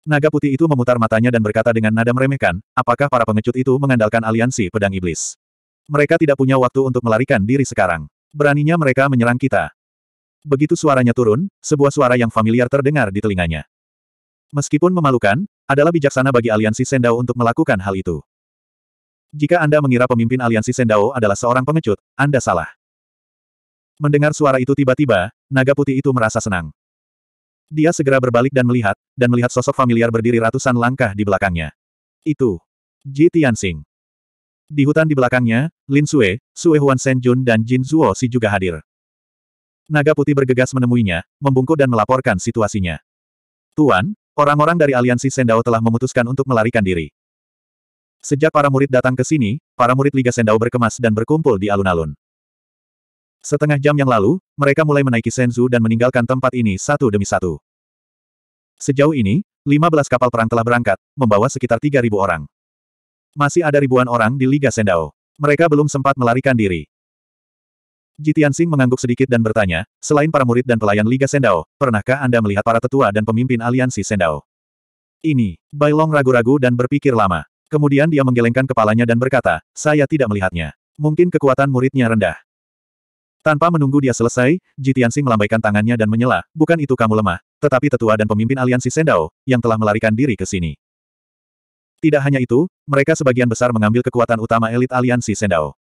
[SPEAKER 1] Naga putih itu memutar matanya dan berkata dengan nada meremehkan, apakah para pengecut itu mengandalkan aliansi pedang iblis? Mereka tidak punya waktu untuk melarikan diri sekarang. Beraninya mereka menyerang kita. Begitu suaranya turun, sebuah suara yang familiar terdengar di telinganya. Meskipun memalukan, adalah bijaksana bagi aliansi Sendao untuk melakukan hal itu. Jika Anda mengira pemimpin aliansi Sendao adalah seorang pengecut, Anda salah. Mendengar suara itu tiba-tiba, naga putih itu merasa senang. Dia segera berbalik dan melihat, dan melihat sosok familiar berdiri ratusan langkah di belakangnya. Itu. Ji Tianxing. Di hutan di belakangnya, Lin Sue, Sue Huan Senjun dan Jin Zuo Si juga hadir. Naga putih bergegas menemuinya, membungkuk dan melaporkan situasinya. Tuan, orang-orang dari aliansi Sendao telah memutuskan untuk melarikan diri. Sejak para murid datang ke sini, para murid Liga Sendao berkemas dan berkumpul di alun-alun. Setengah jam yang lalu, mereka mulai menaiki Senzu dan meninggalkan tempat ini satu demi satu. Sejauh ini, 15 kapal perang telah berangkat, membawa sekitar 3.000 orang. Masih ada ribuan orang di Liga Sendao. Mereka belum sempat melarikan diri. Jitian Singh mengangguk sedikit dan bertanya, selain para murid dan pelayan Liga Sendao, pernahkah Anda melihat para tetua dan pemimpin aliansi Sendao? Ini, Bailong ragu-ragu dan berpikir lama. Kemudian dia menggelengkan kepalanya dan berkata, saya tidak melihatnya. Mungkin kekuatan muridnya rendah. Tanpa menunggu dia selesai, Jitiansi melambaikan tangannya dan menyela, bukan itu kamu lemah, tetapi tetua dan pemimpin aliansi Sendao, yang telah melarikan diri ke sini. Tidak hanya itu, mereka sebagian besar mengambil kekuatan utama elit aliansi Sendao.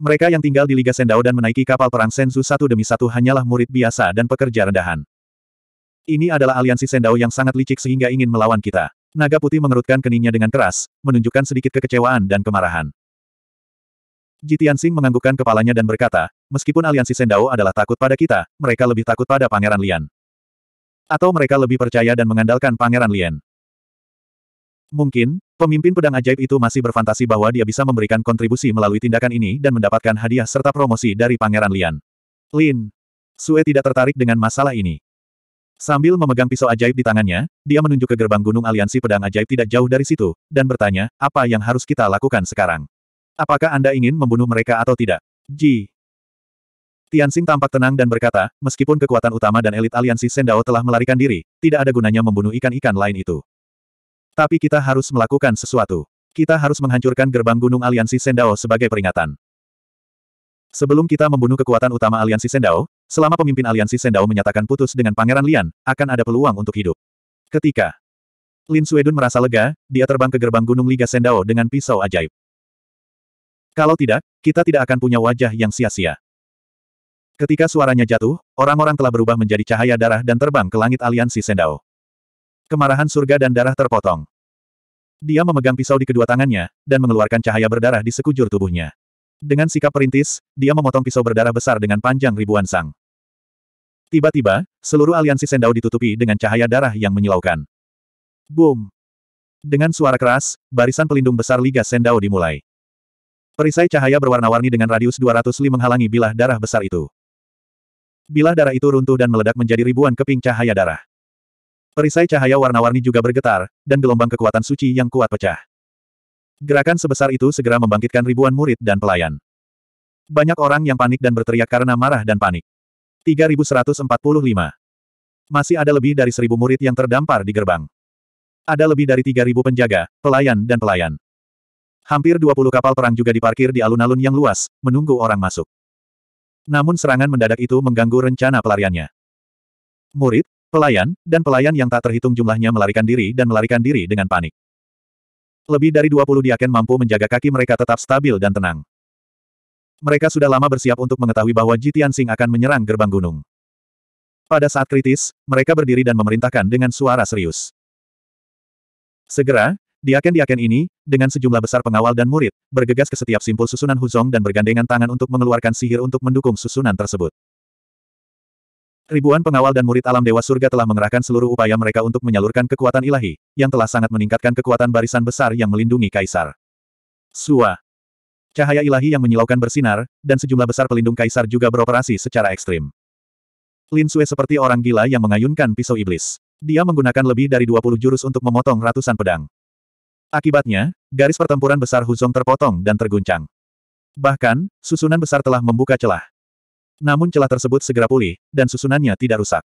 [SPEAKER 1] Mereka yang tinggal di Liga Sendao dan menaiki kapal perang Senzu satu demi satu hanyalah murid biasa dan pekerja rendahan. Ini adalah aliansi Sendao yang sangat licik sehingga ingin melawan kita. Naga putih mengerutkan keningnya dengan keras, menunjukkan sedikit kekecewaan dan kemarahan. Jitian Sing menganggukkan kepalanya dan berkata, meskipun aliansi Sendao adalah takut pada kita, mereka lebih takut pada Pangeran Lian. Atau mereka lebih percaya dan mengandalkan Pangeran Lian. Mungkin, pemimpin pedang ajaib itu masih berfantasi bahwa dia bisa memberikan kontribusi melalui tindakan ini dan mendapatkan hadiah serta promosi dari Pangeran Lian. Lin. Sue tidak tertarik dengan masalah ini. Sambil memegang pisau ajaib di tangannya, dia menunjuk ke gerbang gunung aliansi pedang ajaib tidak jauh dari situ, dan bertanya, apa yang harus kita lakukan sekarang? Apakah Anda ingin membunuh mereka atau tidak? Ji. Tianxing tampak tenang dan berkata, meskipun kekuatan utama dan elit aliansi Sendao telah melarikan diri, tidak ada gunanya membunuh ikan-ikan lain itu. Tapi kita harus melakukan sesuatu. Kita harus menghancurkan gerbang gunung aliansi Sendao sebagai peringatan. Sebelum kita membunuh kekuatan utama aliansi Sendao, selama pemimpin aliansi Sendao menyatakan putus dengan Pangeran Lian, akan ada peluang untuk hidup. Ketika Lin Suedun merasa lega, dia terbang ke gerbang gunung Liga Sendao dengan pisau ajaib. Kalau tidak, kita tidak akan punya wajah yang sia-sia. Ketika suaranya jatuh, orang-orang telah berubah menjadi cahaya darah dan terbang ke langit aliansi Sendao. Kemarahan surga dan darah terpotong. Dia memegang pisau di kedua tangannya, dan mengeluarkan cahaya berdarah di sekujur tubuhnya. Dengan sikap perintis, dia memotong pisau berdarah besar dengan panjang ribuan sang. Tiba-tiba, seluruh aliansi Sendao ditutupi dengan cahaya darah yang menyilaukan. Boom! Dengan suara keras, barisan pelindung besar Liga Sendao dimulai. Perisai cahaya berwarna-warni dengan radius 200 li menghalangi bilah darah besar itu. Bilah darah itu runtuh dan meledak menjadi ribuan keping cahaya darah. Perisai cahaya warna-warni juga bergetar, dan gelombang kekuatan suci yang kuat pecah. Gerakan sebesar itu segera membangkitkan ribuan murid dan pelayan. Banyak orang yang panik dan berteriak karena marah dan panik. 3145. Masih ada lebih dari seribu murid yang terdampar di gerbang. Ada lebih dari 3000 penjaga, pelayan dan pelayan. Hampir 20 kapal perang juga diparkir di alun-alun yang luas, menunggu orang masuk. Namun serangan mendadak itu mengganggu rencana pelariannya. Murid, pelayan, dan pelayan yang tak terhitung jumlahnya melarikan diri dan melarikan diri dengan panik. Lebih dari 20 diaken mampu menjaga kaki mereka tetap stabil dan tenang. Mereka sudah lama bersiap untuk mengetahui bahwa Jitian Sing akan menyerang gerbang gunung. Pada saat kritis, mereka berdiri dan memerintahkan dengan suara serius. Segera, Diaken-diaken ini, dengan sejumlah besar pengawal dan murid, bergegas ke setiap simpul susunan Huzong dan bergandengan tangan untuk mengeluarkan sihir untuk mendukung susunan tersebut. Ribuan pengawal dan murid alam Dewa Surga telah mengerahkan seluruh upaya mereka untuk menyalurkan kekuatan ilahi, yang telah sangat meningkatkan kekuatan barisan besar yang melindungi Kaisar. Sua. Cahaya ilahi yang menyilaukan bersinar, dan sejumlah besar pelindung Kaisar juga beroperasi secara ekstrim. Lin Sue seperti orang gila yang mengayunkan pisau iblis. Dia menggunakan lebih dari 20 jurus untuk memotong ratusan pedang. Akibatnya, garis pertempuran besar Huzong terpotong dan terguncang. Bahkan, susunan besar telah membuka celah. Namun celah tersebut segera pulih, dan susunannya tidak rusak.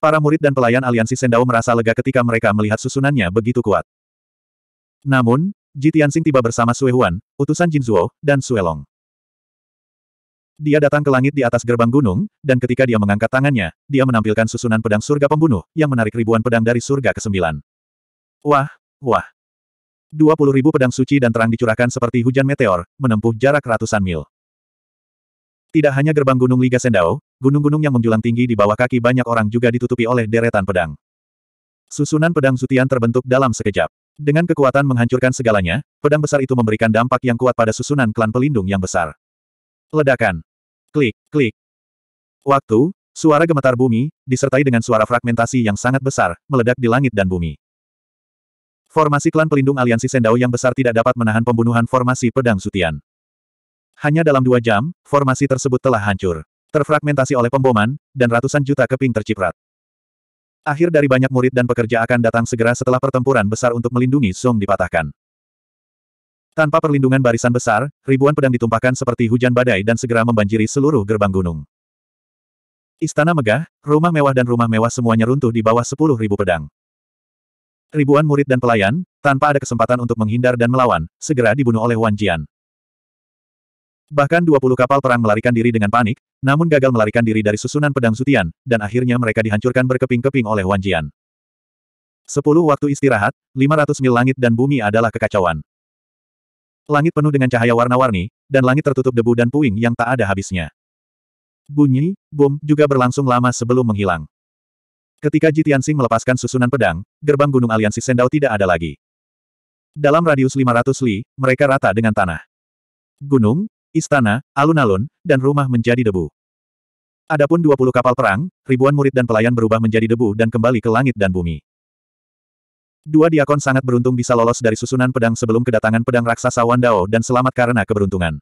[SPEAKER 1] Para murid dan pelayan aliansi Sendao merasa lega ketika mereka melihat susunannya begitu kuat. Namun, Ji tiba bersama Sue Huan, utusan Jin dan Sue Long. Dia datang ke langit di atas gerbang gunung, dan ketika dia mengangkat tangannya, dia menampilkan susunan pedang surga pembunuh, yang menarik ribuan pedang dari surga ke-9. Wah, wah ribu pedang suci dan terang dicurahkan seperti hujan meteor, menempuh jarak ratusan mil. Tidak hanya gerbang gunung Liga Sendao, gunung-gunung yang menjulang tinggi di bawah kaki banyak orang juga ditutupi oleh deretan pedang. Susunan pedang Zutian terbentuk dalam sekejap. Dengan kekuatan menghancurkan segalanya, pedang besar itu memberikan dampak yang kuat pada susunan klan pelindung yang besar. Ledakan. Klik, klik. Waktu, suara gemetar bumi, disertai dengan suara fragmentasi yang sangat besar, meledak di langit dan bumi. Formasi klan pelindung aliansi Sendao yang besar tidak dapat menahan pembunuhan formasi pedang sutian. Hanya dalam dua jam, formasi tersebut telah hancur. Terfragmentasi oleh pemboman, dan ratusan juta keping terciprat. Akhir dari banyak murid dan pekerja akan datang segera setelah pertempuran besar untuk melindungi Song dipatahkan. Tanpa perlindungan barisan besar, ribuan pedang ditumpahkan seperti hujan badai dan segera membanjiri seluruh gerbang gunung. Istana megah, rumah mewah dan rumah mewah semuanya runtuh di bawah sepuluh ribu pedang. Ribuan murid dan pelayan, tanpa ada kesempatan untuk menghindar dan melawan, segera dibunuh oleh Wan Jian. Bahkan 20 kapal perang melarikan diri dengan panik, namun gagal melarikan diri dari susunan pedang sutian, dan akhirnya mereka dihancurkan berkeping-keping oleh Wan Jian. Sepuluh waktu istirahat, lima ratus mil langit dan bumi adalah kekacauan. Langit penuh dengan cahaya warna-warni, dan langit tertutup debu dan puing yang tak ada habisnya. Bunyi, bom, juga berlangsung lama sebelum menghilang. Ketika Jitiansing melepaskan susunan pedang, gerbang gunung aliansi Sendau tidak ada lagi. Dalam radius 500 li, mereka rata dengan tanah. Gunung, istana, alun-alun, dan rumah menjadi debu. Adapun 20 kapal perang, ribuan murid dan pelayan berubah menjadi debu dan kembali ke langit dan bumi. Dua diakon sangat beruntung bisa lolos dari susunan pedang sebelum kedatangan pedang raksasa Wandao dan selamat karena keberuntungan.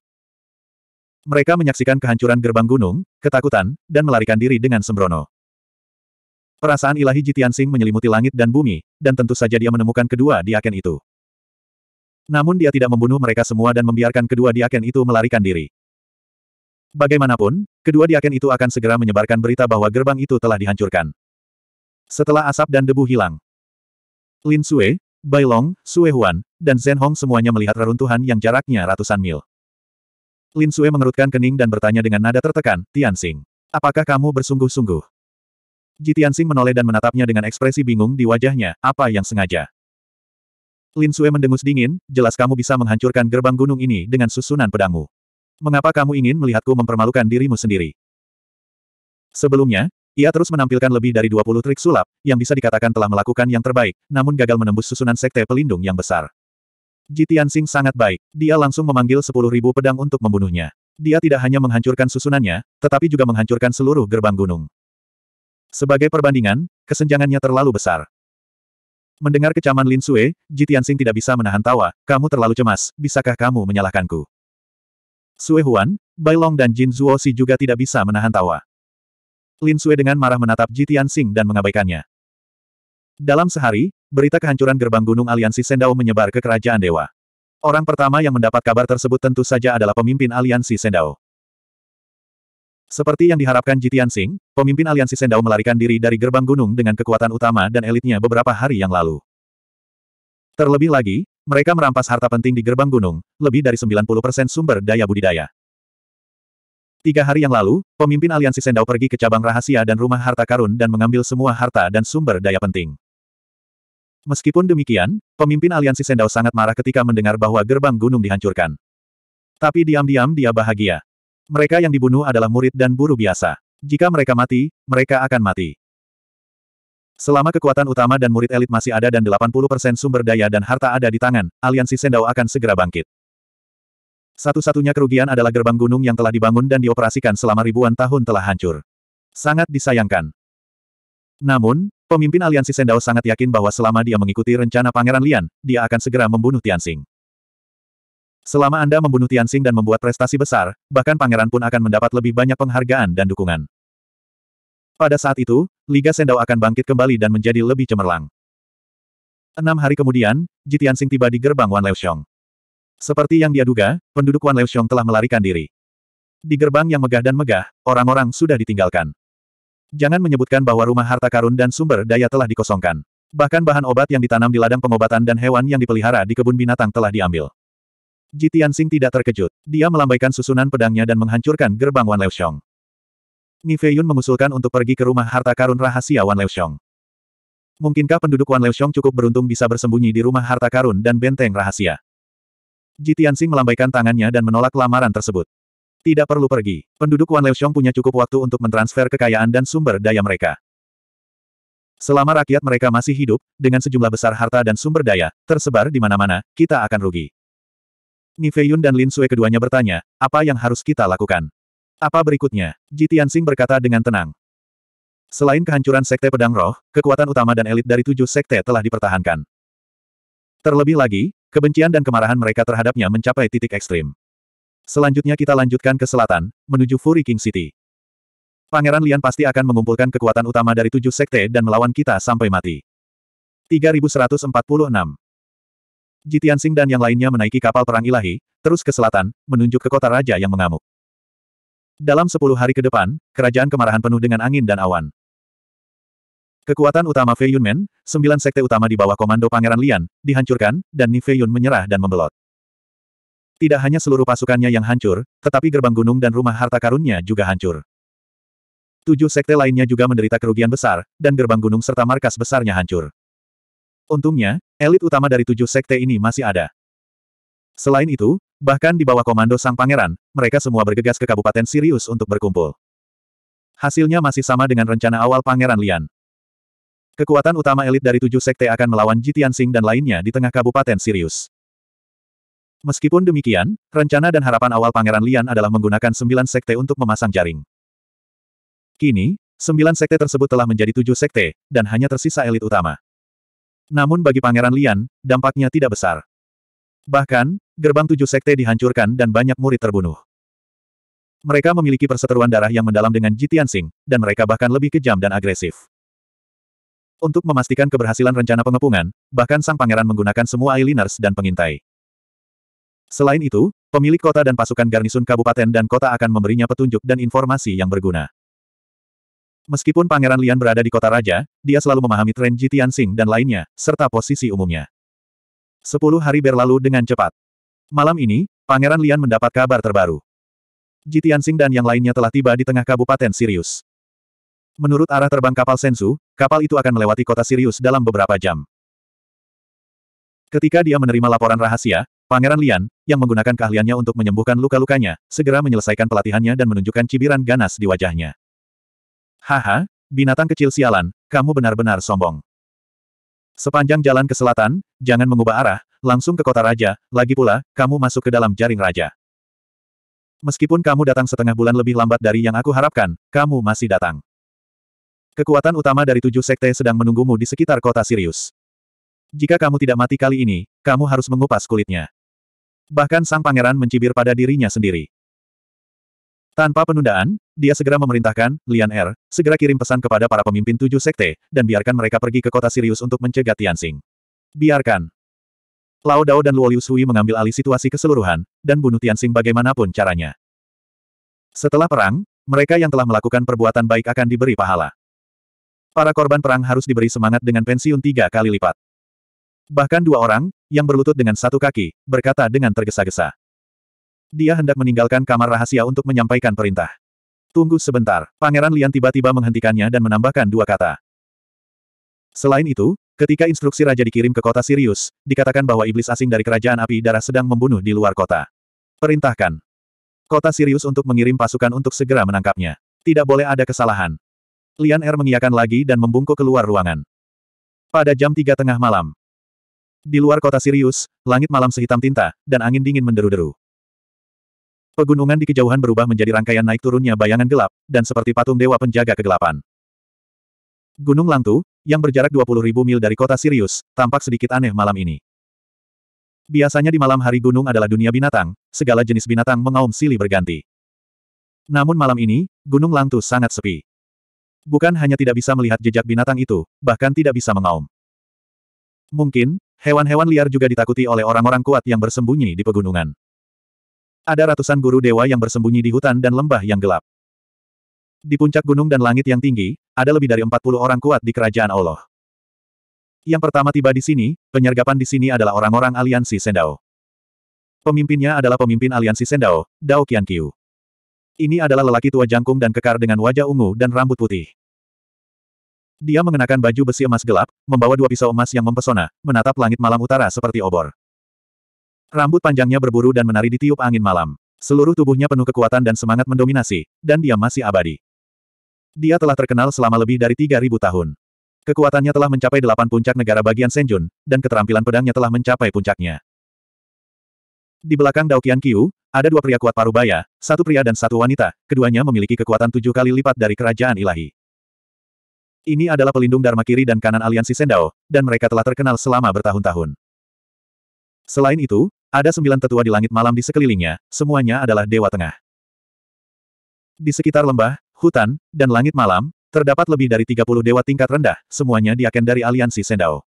[SPEAKER 1] Mereka menyaksikan kehancuran gerbang gunung, ketakutan, dan melarikan diri dengan sembrono. Perasaan ilahi Jitian Sing menyelimuti langit dan bumi, dan tentu saja dia menemukan kedua diaken itu. Namun dia tidak membunuh mereka semua dan membiarkan kedua diaken itu melarikan diri. Bagaimanapun, kedua diaken itu akan segera menyebarkan berita bahwa gerbang itu telah dihancurkan. Setelah asap dan debu hilang, Lin Sue, Bai Long, Sue Huan, dan Zhen Hong semuanya melihat reruntuhan yang jaraknya ratusan mil. Lin Sue mengerutkan kening dan bertanya dengan nada tertekan, Tian Xing. Apakah kamu bersungguh-sungguh? Jitian Sing menoleh dan menatapnya dengan ekspresi bingung di wajahnya, apa yang sengaja. Lin Sue mendengus dingin, jelas kamu bisa menghancurkan gerbang gunung ini dengan susunan pedangmu. Mengapa kamu ingin melihatku mempermalukan dirimu sendiri? Sebelumnya, ia terus menampilkan lebih dari 20 trik sulap, yang bisa dikatakan telah melakukan yang terbaik, namun gagal menembus susunan sekte pelindung yang besar. Ji Tianxing sangat baik, dia langsung memanggil 10.000 pedang untuk membunuhnya. Dia tidak hanya menghancurkan susunannya, tetapi juga menghancurkan seluruh gerbang gunung. Sebagai perbandingan, kesenjangannya terlalu besar. Mendengar kecaman Lin Sue, Ji Tianxing tidak bisa menahan tawa, kamu terlalu cemas, bisakah kamu menyalahkanku? Sue Huan, Bai Long dan Jin Zuo Si juga tidak bisa menahan tawa. Lin Sue dengan marah menatap Ji Tianxing dan mengabaikannya. Dalam sehari, berita kehancuran gerbang gunung aliansi Sendao menyebar ke kerajaan dewa. Orang pertama yang mendapat kabar tersebut tentu saja adalah pemimpin aliansi Sendao. Seperti yang diharapkan Jitian Singh, pemimpin aliansi Sendao melarikan diri dari gerbang gunung dengan kekuatan utama dan elitnya beberapa hari yang lalu. Terlebih lagi, mereka merampas harta penting di gerbang gunung, lebih dari 90% sumber daya budidaya. Tiga hari yang lalu, pemimpin aliansi Sendao pergi ke cabang rahasia dan rumah harta karun dan mengambil semua harta dan sumber daya penting. Meskipun demikian, pemimpin aliansi Sendao sangat marah ketika mendengar bahwa gerbang gunung dihancurkan. Tapi diam-diam dia bahagia. Mereka yang dibunuh adalah murid dan buru biasa. Jika mereka mati, mereka akan mati. Selama kekuatan utama dan murid elit masih ada dan 80% sumber daya dan harta ada di tangan, aliansi Sendao akan segera bangkit. Satu-satunya kerugian adalah gerbang gunung yang telah dibangun dan dioperasikan selama ribuan tahun telah hancur. Sangat disayangkan. Namun, pemimpin aliansi Sendao sangat yakin bahwa selama dia mengikuti rencana Pangeran Lian, dia akan segera membunuh Tianxing. Selama Anda membunuh Tianxing dan membuat prestasi besar, bahkan pangeran pun akan mendapat lebih banyak penghargaan dan dukungan. Pada saat itu, Liga Sendau akan bangkit kembali dan menjadi lebih cemerlang. Enam hari kemudian, Ji Tianxing tiba di gerbang Wan Leoxiong. Seperti yang dia duga, penduduk Wan Leoxiong telah melarikan diri. Di gerbang yang megah dan megah, orang-orang sudah ditinggalkan. Jangan menyebutkan bahwa rumah harta karun dan sumber daya telah dikosongkan. Bahkan bahan obat yang ditanam di ladang pengobatan dan hewan yang dipelihara di kebun binatang telah diambil. Jitian Sing tidak terkejut. Dia melambaikan susunan pedangnya dan menghancurkan gerbang Wan Leoxiong. Nive Yun mengusulkan untuk pergi ke rumah harta karun rahasia Wan Leoxiong. Mungkinkah penduduk Wan Leoxiong cukup beruntung bisa bersembunyi di rumah harta karun dan benteng rahasia? Jitian Sing melambaikan tangannya dan menolak lamaran tersebut. Tidak perlu pergi. Penduduk Wan Leoxiong punya cukup waktu untuk mentransfer kekayaan dan sumber daya mereka. Selama rakyat mereka masih hidup, dengan sejumlah besar harta dan sumber daya, tersebar di mana-mana, kita akan rugi. Feiyun dan Lin Sui keduanya bertanya, apa yang harus kita lakukan? Apa berikutnya? Ji Tianxing berkata dengan tenang. Selain kehancuran Sekte Pedang Roh, kekuatan utama dan elit dari tujuh sekte telah dipertahankan. Terlebih lagi, kebencian dan kemarahan mereka terhadapnya mencapai titik ekstrim. Selanjutnya kita lanjutkan ke selatan, menuju Fury King City. Pangeran Lian pasti akan mengumpulkan kekuatan utama dari tujuh sekte dan melawan kita sampai mati. 3146 Jitian Sing dan yang lainnya menaiki kapal perang ilahi, terus ke selatan, menunjuk ke kota raja yang mengamuk. Dalam sepuluh hari ke depan, kerajaan kemarahan penuh dengan angin dan awan. Kekuatan utama Fei Yunmen, sembilan sekte utama di bawah komando Pangeran Lian, dihancurkan, dan Ni Fei Yun menyerah dan membelot. Tidak hanya seluruh pasukannya yang hancur, tetapi gerbang gunung dan rumah harta karunnya juga hancur. Tujuh sekte lainnya juga menderita kerugian besar, dan gerbang gunung serta markas besarnya hancur. Untungnya, elit utama dari tujuh sekte ini masih ada. Selain itu, bahkan di bawah komando sang pangeran, mereka semua bergegas ke Kabupaten Sirius untuk berkumpul. Hasilnya masih sama dengan rencana awal Pangeran Lian. Kekuatan utama elit dari tujuh sekte akan melawan Jitian Sing dan lainnya di tengah Kabupaten Sirius. Meskipun demikian, rencana dan harapan awal Pangeran Lian adalah menggunakan sembilan sekte untuk memasang jaring. Kini, sembilan sekte tersebut telah menjadi tujuh sekte, dan hanya tersisa elit utama. Namun bagi Pangeran Lian, dampaknya tidak besar. Bahkan, gerbang tujuh sekte dihancurkan dan banyak murid terbunuh. Mereka memiliki perseteruan darah yang mendalam dengan Jitian Sing, dan mereka bahkan lebih kejam dan agresif. Untuk memastikan keberhasilan rencana pengepungan, bahkan sang pangeran menggunakan semua eyeliners dan pengintai. Selain itu, pemilik kota dan pasukan garnisun kabupaten dan kota akan memberinya petunjuk dan informasi yang berguna. Meskipun Pangeran Lian berada di kota raja, dia selalu memahami tren Sing dan lainnya, serta posisi umumnya. Sepuluh hari berlalu dengan cepat. Malam ini, Pangeran Lian mendapat kabar terbaru. Sing dan yang lainnya telah tiba di tengah Kabupaten Sirius. Menurut arah terbang kapal Sensu, kapal itu akan melewati kota Sirius dalam beberapa jam. Ketika dia menerima laporan rahasia, Pangeran Lian, yang menggunakan keahliannya untuk menyembuhkan luka-lukanya, segera menyelesaikan pelatihannya dan menunjukkan cibiran ganas di wajahnya. Haha, binatang kecil sialan, kamu benar-benar sombong. Sepanjang jalan ke selatan, jangan mengubah arah, langsung ke kota raja, lagi pula, kamu masuk ke dalam jaring raja. Meskipun kamu datang setengah bulan lebih lambat dari yang aku harapkan, kamu masih datang. Kekuatan utama dari tujuh sekte sedang menunggumu di sekitar kota Sirius. Jika kamu tidak mati kali ini, kamu harus mengupas kulitnya. Bahkan sang pangeran mencibir pada dirinya sendiri. Tanpa penundaan, dia segera memerintahkan, Lian Er, segera kirim pesan kepada para pemimpin tujuh sekte, dan biarkan mereka pergi ke kota Sirius untuk mencegah Tianxing. Biarkan. Lao Dao dan Luo Liu Sui mengambil alih situasi keseluruhan, dan bunuh Tianxing bagaimanapun caranya. Setelah perang, mereka yang telah melakukan perbuatan baik akan diberi pahala. Para korban perang harus diberi semangat dengan pensiun tiga kali lipat. Bahkan dua orang, yang berlutut dengan satu kaki, berkata dengan tergesa-gesa. Dia hendak meninggalkan kamar rahasia untuk menyampaikan perintah. Tunggu sebentar, Pangeran Lian tiba-tiba menghentikannya dan menambahkan dua kata. Selain itu, ketika instruksi raja dikirim ke kota Sirius, dikatakan bahwa iblis asing dari kerajaan api darah sedang membunuh di luar kota. Perintahkan. Kota Sirius untuk mengirim pasukan untuk segera menangkapnya. Tidak boleh ada kesalahan. Lian Er mengiyakan lagi dan membungkuk keluar ruangan. Pada jam tiga tengah malam. Di luar kota Sirius, langit malam sehitam tinta, dan angin dingin menderu-deru. Pegunungan di kejauhan berubah menjadi rangkaian naik turunnya bayangan gelap, dan seperti patung dewa penjaga kegelapan. Gunung Langtu, yang berjarak 20.000 mil dari kota Sirius, tampak sedikit aneh malam ini. Biasanya di malam hari gunung adalah dunia binatang, segala jenis binatang mengaum silih berganti. Namun malam ini, Gunung Langtu sangat sepi. Bukan hanya tidak bisa melihat jejak binatang itu, bahkan tidak bisa mengaum. Mungkin, hewan-hewan liar juga ditakuti oleh orang-orang kuat yang bersembunyi di pegunungan. Ada ratusan guru dewa yang bersembunyi di hutan dan lembah yang gelap. Di puncak gunung dan langit yang tinggi, ada lebih dari 40 orang kuat di kerajaan Allah. Yang pertama tiba di sini, penyergapan di sini adalah orang-orang aliansi Sendao. Pemimpinnya adalah pemimpin aliansi Sendao, Dao Qianqiu. Ini adalah lelaki tua jangkung dan kekar dengan wajah ungu dan rambut putih. Dia mengenakan baju besi emas gelap, membawa dua pisau emas yang mempesona, menatap langit malam utara seperti obor. Rambut panjangnya berburu dan menari di tiup angin malam. Seluruh tubuhnya penuh kekuatan dan semangat mendominasi, dan dia masih abadi. Dia telah terkenal selama lebih dari 3.000 tahun. Kekuatannya telah mencapai delapan puncak negara bagian Senjun, dan keterampilan pedangnya telah mencapai puncaknya. Di belakang Daokian Qiu, ada dua pria kuat parubaya, satu pria dan satu wanita, keduanya memiliki kekuatan tujuh kali lipat dari kerajaan ilahi. Ini adalah pelindung Dharma kiri dan kanan aliansi Sendao, dan mereka telah terkenal selama bertahun-tahun. Selain itu, ada sembilan tetua di langit malam di sekelilingnya, semuanya adalah dewa tengah. Di sekitar lembah, hutan, dan langit malam, terdapat lebih dari 30 dewa tingkat rendah, semuanya diaken dari aliansi Sendao.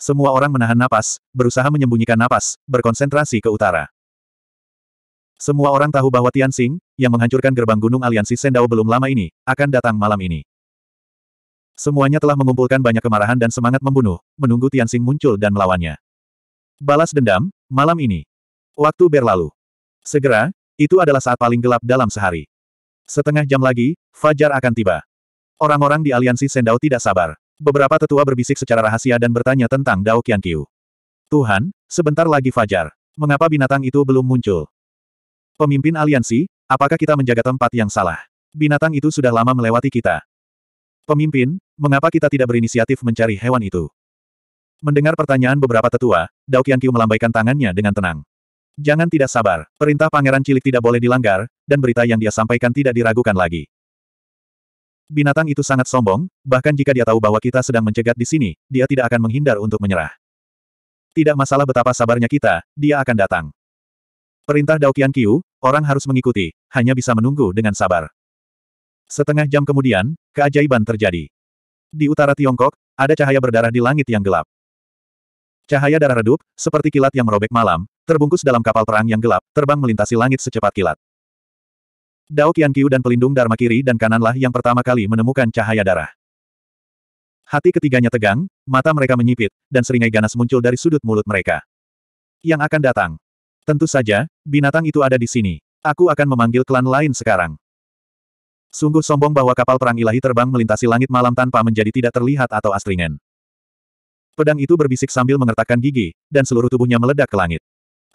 [SPEAKER 1] Semua orang menahan napas, berusaha menyembunyikan napas, berkonsentrasi ke utara. Semua orang tahu bahwa Tianxing, yang menghancurkan gerbang gunung aliansi Sendao belum lama ini, akan datang malam ini. Semuanya telah mengumpulkan banyak kemarahan dan semangat membunuh, menunggu Tianxing muncul dan melawannya. Balas dendam, malam ini. Waktu berlalu. Segera, itu adalah saat paling gelap dalam sehari. Setengah jam lagi, Fajar akan tiba. Orang-orang di aliansi sendau tidak sabar. Beberapa tetua berbisik secara rahasia dan bertanya tentang Dao Qianqiu. Tuhan, sebentar lagi Fajar. Mengapa binatang itu belum muncul? Pemimpin aliansi, apakah kita menjaga tempat yang salah? Binatang itu sudah lama melewati kita. Pemimpin, mengapa kita tidak berinisiatif mencari hewan itu? Mendengar pertanyaan beberapa tetua, Dao Qianqiu melambaikan tangannya dengan tenang. Jangan tidak sabar, perintah pangeran cilik tidak boleh dilanggar, dan berita yang dia sampaikan tidak diragukan lagi. Binatang itu sangat sombong, bahkan jika dia tahu bahwa kita sedang mencegat di sini, dia tidak akan menghindar untuk menyerah. Tidak masalah betapa sabarnya kita, dia akan datang. Perintah Dao Qianqiu, orang harus mengikuti, hanya bisa menunggu dengan sabar. Setengah jam kemudian, keajaiban terjadi. Di utara Tiongkok, ada cahaya berdarah di langit yang gelap. Cahaya darah redup, seperti kilat yang merobek malam, terbungkus dalam kapal perang yang gelap, terbang melintasi langit secepat kilat. Dao Qianqiu dan pelindung Dharma kiri dan kananlah yang pertama kali menemukan cahaya darah. Hati ketiganya tegang, mata mereka menyipit, dan seringai ganas muncul dari sudut mulut mereka. Yang akan datang. Tentu saja, binatang itu ada di sini. Aku akan memanggil klan lain sekarang. Sungguh sombong bahwa kapal perang ilahi terbang melintasi langit malam tanpa menjadi tidak terlihat atau astringen. Pedang itu berbisik sambil mengertakkan gigi, dan seluruh tubuhnya meledak ke langit.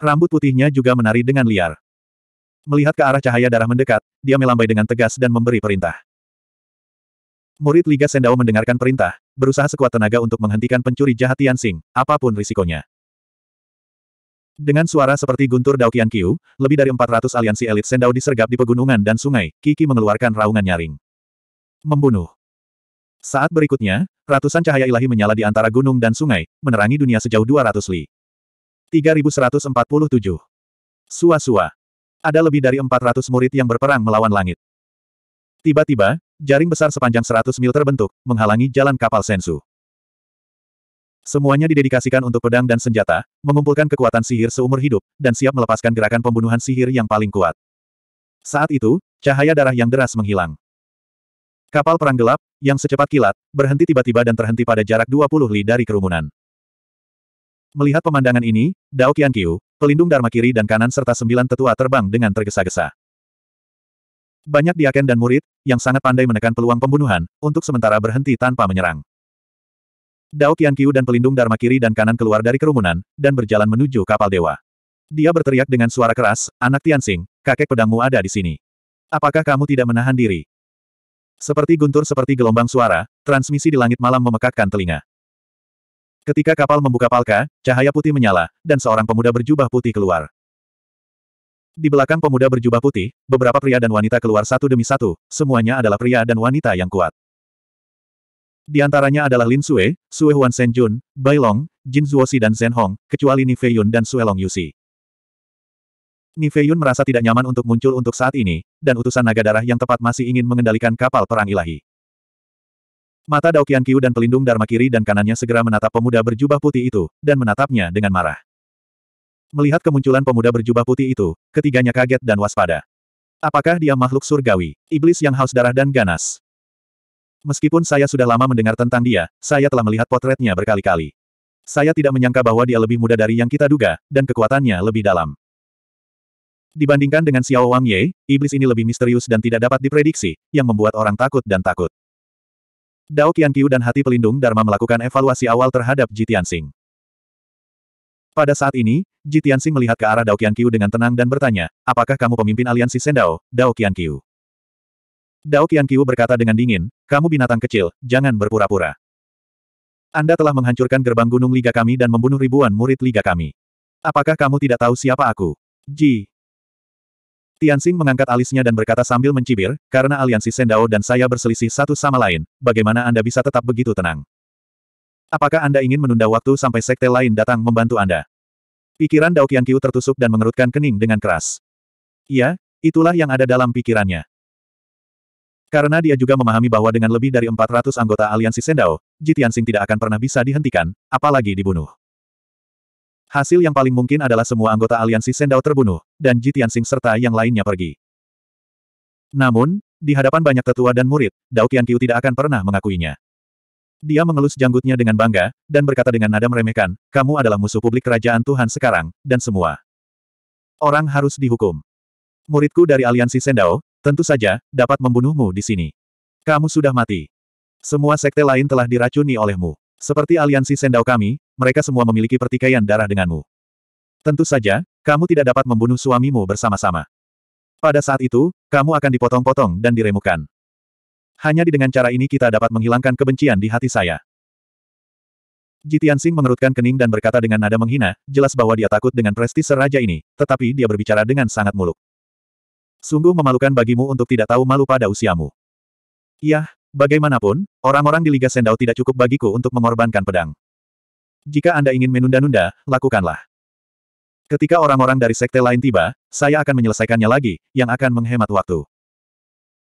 [SPEAKER 1] Rambut putihnya juga menari dengan liar. Melihat ke arah cahaya darah mendekat, dia melambai dengan tegas dan memberi perintah. Murid Liga Sendao mendengarkan perintah, berusaha sekuat tenaga untuk menghentikan pencuri jahat Xing, apapun risikonya. Dengan suara seperti guntur Dao Qian Qiu, lebih dari 400 aliansi elit Sendao disergap di pegunungan dan sungai, Kiki mengeluarkan raungan nyaring. Membunuh. Saat berikutnya, Ratusan cahaya ilahi menyala di antara gunung dan sungai, menerangi dunia sejauh 200 li. 3147. Sua-sua. Ada lebih dari 400 murid yang berperang melawan langit. Tiba-tiba, jaring besar sepanjang 100 mil terbentuk, menghalangi jalan kapal Sensu. Semuanya didedikasikan untuk pedang dan senjata, mengumpulkan kekuatan sihir seumur hidup, dan siap melepaskan gerakan pembunuhan sihir yang paling kuat. Saat itu, cahaya darah yang deras menghilang. Kapal perang gelap, yang secepat kilat, berhenti tiba-tiba dan terhenti pada jarak 20 li dari kerumunan. Melihat pemandangan ini, Dao Qianqiu, pelindung Dharma kiri dan kanan serta sembilan tetua terbang dengan tergesa-gesa. Banyak diaken dan murid, yang sangat pandai menekan peluang pembunuhan, untuk sementara berhenti tanpa menyerang. Dao Qianqiu dan pelindung Dharma kiri dan kanan keluar dari kerumunan, dan berjalan menuju kapal dewa. Dia berteriak dengan suara keras, anak Tianxing, kakek pedangmu ada di sini. Apakah kamu tidak menahan diri? Seperti guntur seperti gelombang suara, transmisi di langit malam memekakkan telinga. Ketika kapal membuka palka, cahaya putih menyala, dan seorang pemuda berjubah putih keluar. Di belakang pemuda berjubah putih, beberapa pria dan wanita keluar satu demi satu, semuanya adalah pria dan wanita yang kuat. Di antaranya adalah Lin Sue, Sue Huan Shen Jun, Bai Long, Jin Zuo Si dan Zhen Hong, kecuali Ni Fei Yun dan Sue Long Si. Niveyun merasa tidak nyaman untuk muncul untuk saat ini, dan utusan naga darah yang tepat masih ingin mengendalikan kapal perang ilahi. Mata Daokian Kiu dan pelindung Dharma kiri dan kanannya segera menatap pemuda berjubah putih itu, dan menatapnya dengan marah. Melihat kemunculan pemuda berjubah putih itu, ketiganya kaget dan waspada. Apakah dia makhluk surgawi, iblis yang haus darah dan ganas? Meskipun saya sudah lama mendengar tentang dia, saya telah melihat potretnya berkali-kali. Saya tidak menyangka bahwa dia lebih muda dari yang kita duga, dan kekuatannya lebih dalam. Dibandingkan dengan Xiao Wang Ye, iblis ini lebih misterius dan tidak dapat diprediksi, yang membuat orang takut dan takut. Dao Qianqiu dan Hati Pelindung Dharma melakukan evaluasi awal terhadap Ji Tianxing. Pada saat ini, Ji Tianxing melihat ke arah Dao Qianqiu dengan tenang dan bertanya, apakah kamu pemimpin aliansi Sendao, Dao Qianqiu? Dao Qianqiu berkata dengan dingin, kamu binatang kecil, jangan berpura-pura. Anda telah menghancurkan gerbang gunung Liga kami dan membunuh ribuan murid Liga kami. Apakah kamu tidak tahu siapa aku? Ji, Tianxing mengangkat alisnya dan berkata sambil mencibir, karena aliansi Sendao dan saya berselisih satu sama lain, bagaimana Anda bisa tetap begitu tenang? Apakah Anda ingin menunda waktu sampai sekte lain datang membantu Anda? Pikiran Dao Tianqiu tertusuk dan mengerutkan kening dengan keras. Iya, itulah yang ada dalam pikirannya. Karena dia juga memahami bahwa dengan lebih dari 400 anggota aliansi Sendao, Tianxing tidak akan pernah bisa dihentikan, apalagi dibunuh. Hasil yang paling mungkin adalah semua anggota aliansi Sendao terbunuh, dan Ji Tianxing serta yang lainnya pergi. Namun, di hadapan banyak tetua dan murid, Dao Tianqiu tidak akan pernah mengakuinya. Dia mengelus janggutnya dengan bangga, dan berkata dengan nada meremehkan, kamu adalah musuh publik kerajaan Tuhan sekarang, dan semua. Orang harus dihukum. Muridku dari aliansi Sendao, tentu saja, dapat membunuhmu di sini. Kamu sudah mati. Semua sekte lain telah diracuni olehmu. Seperti aliansi Sendao kami, mereka semua memiliki pertikaian darah denganmu. Tentu saja, kamu tidak dapat membunuh suamimu bersama-sama. Pada saat itu, kamu akan dipotong-potong dan diremukan. Hanya di dengan cara ini kita dapat menghilangkan kebencian di hati saya. Jitian Sing mengerutkan kening dan berkata dengan nada menghina, jelas bahwa dia takut dengan prestise raja ini, tetapi dia berbicara dengan sangat muluk. Sungguh memalukan bagimu untuk tidak tahu malu pada usiamu. Yah, bagaimanapun, orang-orang di Liga Sendau tidak cukup bagiku untuk mengorbankan pedang. Jika Anda ingin menunda-nunda, lakukanlah. Ketika orang-orang dari sekte lain tiba, saya akan menyelesaikannya lagi, yang akan menghemat waktu.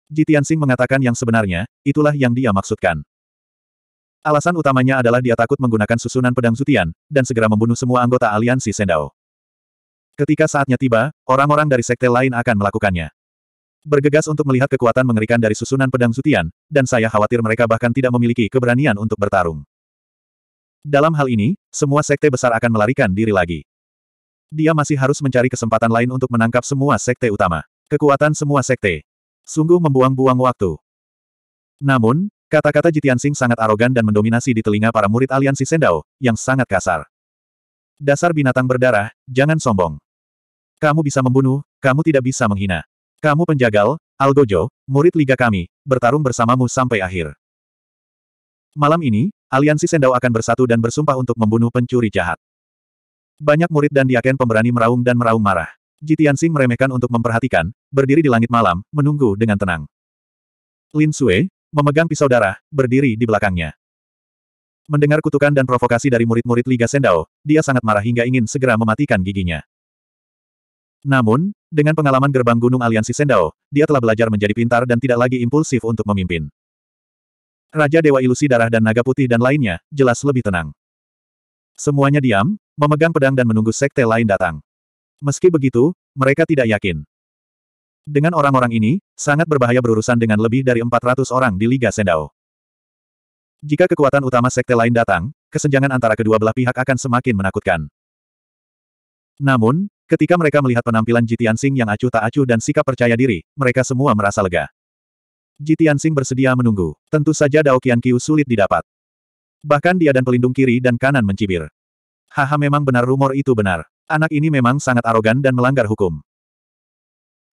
[SPEAKER 1] Jitiansing mengatakan yang sebenarnya, itulah yang dia maksudkan. Alasan utamanya adalah dia takut menggunakan susunan pedang Zutian, dan segera membunuh semua anggota aliansi Sendao. Ketika saatnya tiba, orang-orang dari sekte lain akan melakukannya. Bergegas untuk melihat kekuatan mengerikan dari susunan pedang Zutian, dan saya khawatir mereka bahkan tidak memiliki keberanian untuk bertarung. Dalam hal ini, semua sekte besar akan melarikan diri lagi. Dia masih harus mencari kesempatan lain untuk menangkap semua sekte utama. Kekuatan semua sekte. Sungguh membuang-buang waktu. Namun, kata-kata Jitian Sing sangat arogan dan mendominasi di telinga para murid aliansi Sendao, yang sangat kasar. Dasar binatang berdarah, jangan sombong. Kamu bisa membunuh, kamu tidak bisa menghina. Kamu penjagal, Algojo, murid liga kami, bertarung bersamamu sampai akhir. Malam ini, aliansi Sendau akan bersatu dan bersumpah untuk membunuh pencuri jahat. Banyak murid dan diaken pemberani meraung dan meraung marah. Jitian Sing meremehkan untuk memperhatikan, berdiri di langit malam, menunggu dengan tenang. Lin Sue, memegang pisau darah, berdiri di belakangnya. Mendengar kutukan dan provokasi dari murid-murid Liga Sendao, dia sangat marah hingga ingin segera mematikan giginya. Namun, dengan pengalaman gerbang gunung aliansi Sendao, dia telah belajar menjadi pintar dan tidak lagi impulsif untuk memimpin. Raja Dewa Ilusi Darah dan Naga Putih dan lainnya, jelas lebih tenang. Semuanya diam, memegang pedang dan menunggu sekte lain datang. Meski begitu, mereka tidak yakin. Dengan orang-orang ini, sangat berbahaya berurusan dengan lebih dari 400 orang di Liga Sendao. Jika kekuatan utama sekte lain datang, kesenjangan antara kedua belah pihak akan semakin menakutkan. Namun, ketika mereka melihat penampilan Jitian Sing yang acuh tak acuh dan sikap percaya diri, mereka semua merasa lega. Ji Tianxing bersedia menunggu. Tentu saja Dao Qianqiu sulit didapat. Bahkan dia dan pelindung kiri dan kanan mencibir. Haha memang benar rumor itu benar. Anak ini memang sangat arogan dan melanggar hukum.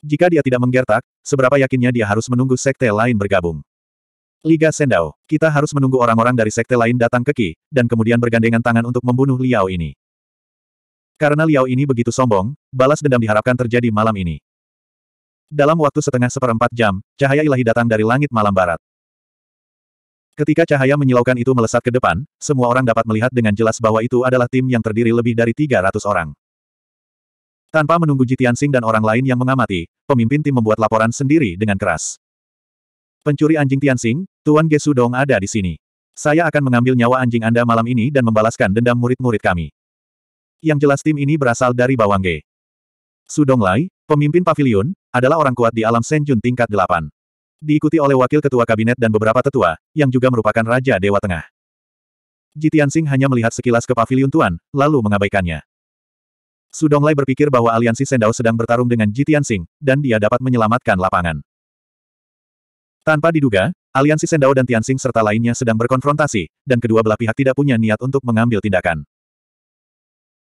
[SPEAKER 1] Jika dia tidak menggertak, seberapa yakinnya dia harus menunggu sekte lain bergabung. Liga Sendao, kita harus menunggu orang-orang dari sekte lain datang ke Ki, dan kemudian bergandengan tangan untuk membunuh Liao ini. Karena Liao ini begitu sombong, balas dendam diharapkan terjadi malam ini. Dalam waktu setengah seperempat jam, cahaya ilahi datang dari langit malam barat. Ketika cahaya menyilaukan itu melesat ke depan, semua orang dapat melihat dengan jelas bahwa itu adalah tim yang terdiri lebih dari 300 orang. Tanpa menunggu Jitian Sing dan orang lain yang mengamati, pemimpin tim membuat laporan sendiri dengan keras. Pencuri anjing Tian Sing, Tuan Gesu Dong ada di sini. Saya akan mengambil nyawa anjing Anda malam ini dan membalaskan dendam murid-murid kami. Yang jelas tim ini berasal dari Bawangge. Su Donglai, pemimpin pavilion, adalah orang kuat di alam Senjun tingkat 8. Diikuti oleh wakil ketua kabinet dan beberapa tetua, yang juga merupakan Raja Dewa Tengah. Jitiansing hanya melihat sekilas ke pavilion Tuan, lalu mengabaikannya. Su Donglai berpikir bahwa aliansi Sendao sedang bertarung dengan Jitiansing, dan dia dapat menyelamatkan lapangan. Tanpa diduga, aliansi Sendao dan Tianxing serta lainnya sedang berkonfrontasi, dan kedua belah pihak tidak punya niat untuk mengambil tindakan.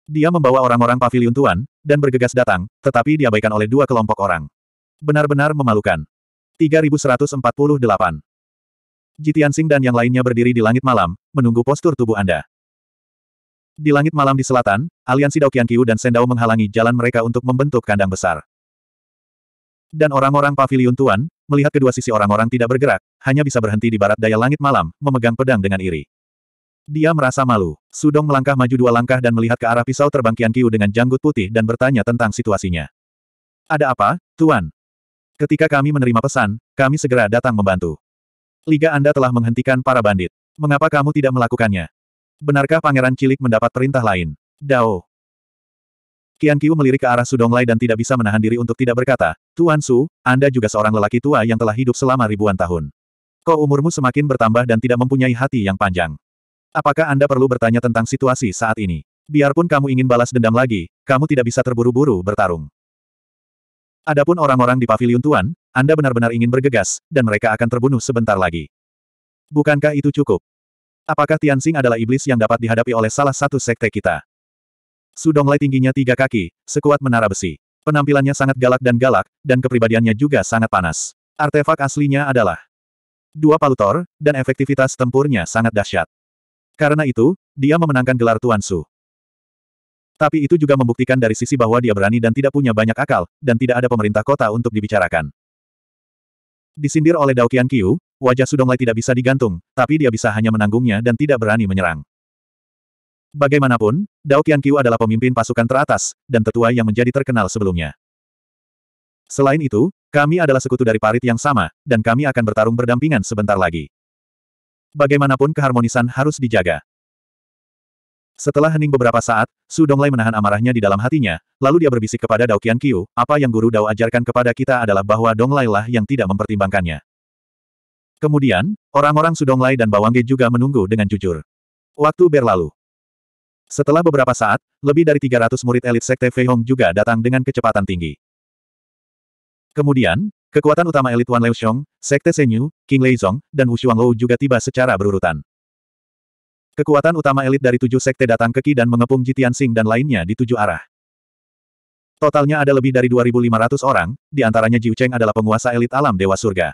[SPEAKER 1] Dia membawa orang-orang pavilion tuan, dan bergegas datang, tetapi diabaikan oleh dua kelompok orang. Benar-benar memalukan. 3148. Jitian Sing dan yang lainnya berdiri di langit malam, menunggu postur tubuh Anda. Di langit malam di selatan, aliansi Dao Qianqiu dan Sendao menghalangi jalan mereka untuk membentuk kandang besar. Dan orang-orang pavilion tuan, melihat kedua sisi orang-orang tidak bergerak, hanya bisa berhenti di barat daya langit malam, memegang pedang dengan iri. Dia merasa malu. Sudong melangkah maju dua langkah dan melihat ke arah pisau terbang Kian Qiu dengan janggut putih dan bertanya tentang situasinya. Ada apa, Tuan? Ketika kami menerima pesan, kami segera datang membantu. Liga Anda telah menghentikan para bandit. Mengapa kamu tidak melakukannya? Benarkah pangeran cilik mendapat perintah lain? Dao. Kian Qiu melirik ke arah Sudong Lai dan tidak bisa menahan diri untuk tidak berkata, Tuan Su, Anda juga seorang lelaki tua yang telah hidup selama ribuan tahun. Kau umurmu semakin bertambah dan tidak mempunyai hati yang panjang. Apakah Anda perlu bertanya tentang situasi saat ini? Biarpun kamu ingin balas dendam lagi, kamu tidak bisa terburu-buru bertarung. Adapun orang-orang di pavilion Tuan, Anda benar-benar ingin bergegas, dan mereka akan terbunuh sebentar lagi. Bukankah itu cukup? Apakah Tianxing adalah iblis yang dapat dihadapi oleh salah satu sekte kita? Sudong Sudonglai tingginya tiga kaki, sekuat menara besi. Penampilannya sangat galak dan galak, dan kepribadiannya juga sangat panas. Artefak aslinya adalah dua palutor, dan efektivitas tempurnya sangat dahsyat. Karena itu, dia memenangkan gelar Tuan Su. Tapi itu juga membuktikan dari sisi bahwa dia berani dan tidak punya banyak akal, dan tidak ada pemerintah kota untuk dibicarakan. Disindir oleh Dao Qiu, wajah Sudonglai tidak bisa digantung, tapi dia bisa hanya menanggungnya dan tidak berani menyerang. Bagaimanapun, Dao Qiu adalah pemimpin pasukan teratas, dan tetua yang menjadi terkenal sebelumnya. Selain itu, kami adalah sekutu dari parit yang sama, dan kami akan bertarung berdampingan sebentar lagi. Bagaimanapun keharmonisan harus dijaga. Setelah hening beberapa saat, Su Donglai menahan amarahnya di dalam hatinya, lalu dia berbisik kepada Dao Qian Qiu, apa yang Guru Dao ajarkan kepada kita adalah bahwa Donglai lah yang tidak mempertimbangkannya. Kemudian, orang-orang Su Donglai dan Bawangge juga menunggu dengan jujur. Waktu berlalu. Setelah beberapa saat, lebih dari 300 murid elit Sekte Fei Hong juga datang dengan kecepatan tinggi. Kemudian, Kekuatan utama elit Wan Liu Xiong, Sekte Senyu, King Leizong, dan Wushuang Lou juga tiba secara berurutan. Kekuatan utama elit dari tujuh sekte datang ke Qi dan mengepung Jitian Sing dan lainnya di tujuh arah. Totalnya ada lebih dari 2.500 orang, di antaranya Jiu Cheng adalah penguasa elit alam Dewa Surga.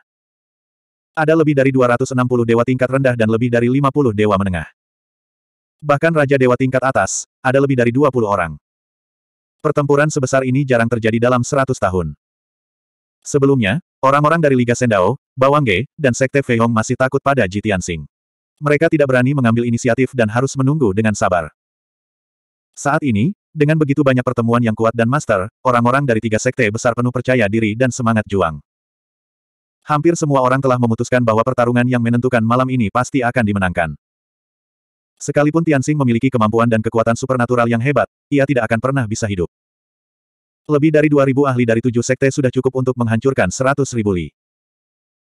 [SPEAKER 1] Ada lebih dari 260 dewa tingkat rendah dan lebih dari 50 dewa menengah. Bahkan Raja Dewa tingkat atas, ada lebih dari 20 orang. Pertempuran sebesar ini jarang terjadi dalam 100 tahun. Sebelumnya, orang-orang dari Liga Sendao, Bawangge, dan Sekte Feihong masih takut pada Ji Tianxing. Mereka tidak berani mengambil inisiatif dan harus menunggu dengan sabar. Saat ini, dengan begitu banyak pertemuan yang kuat dan master, orang-orang dari tiga sekte besar penuh percaya diri dan semangat juang. Hampir semua orang telah memutuskan bahwa pertarungan yang menentukan malam ini pasti akan dimenangkan. Sekalipun Tianxing memiliki kemampuan dan kekuatan supernatural yang hebat, ia tidak akan pernah bisa hidup. Lebih dari 2.000 ahli dari tujuh sekte sudah cukup untuk menghancurkan 100.000 li.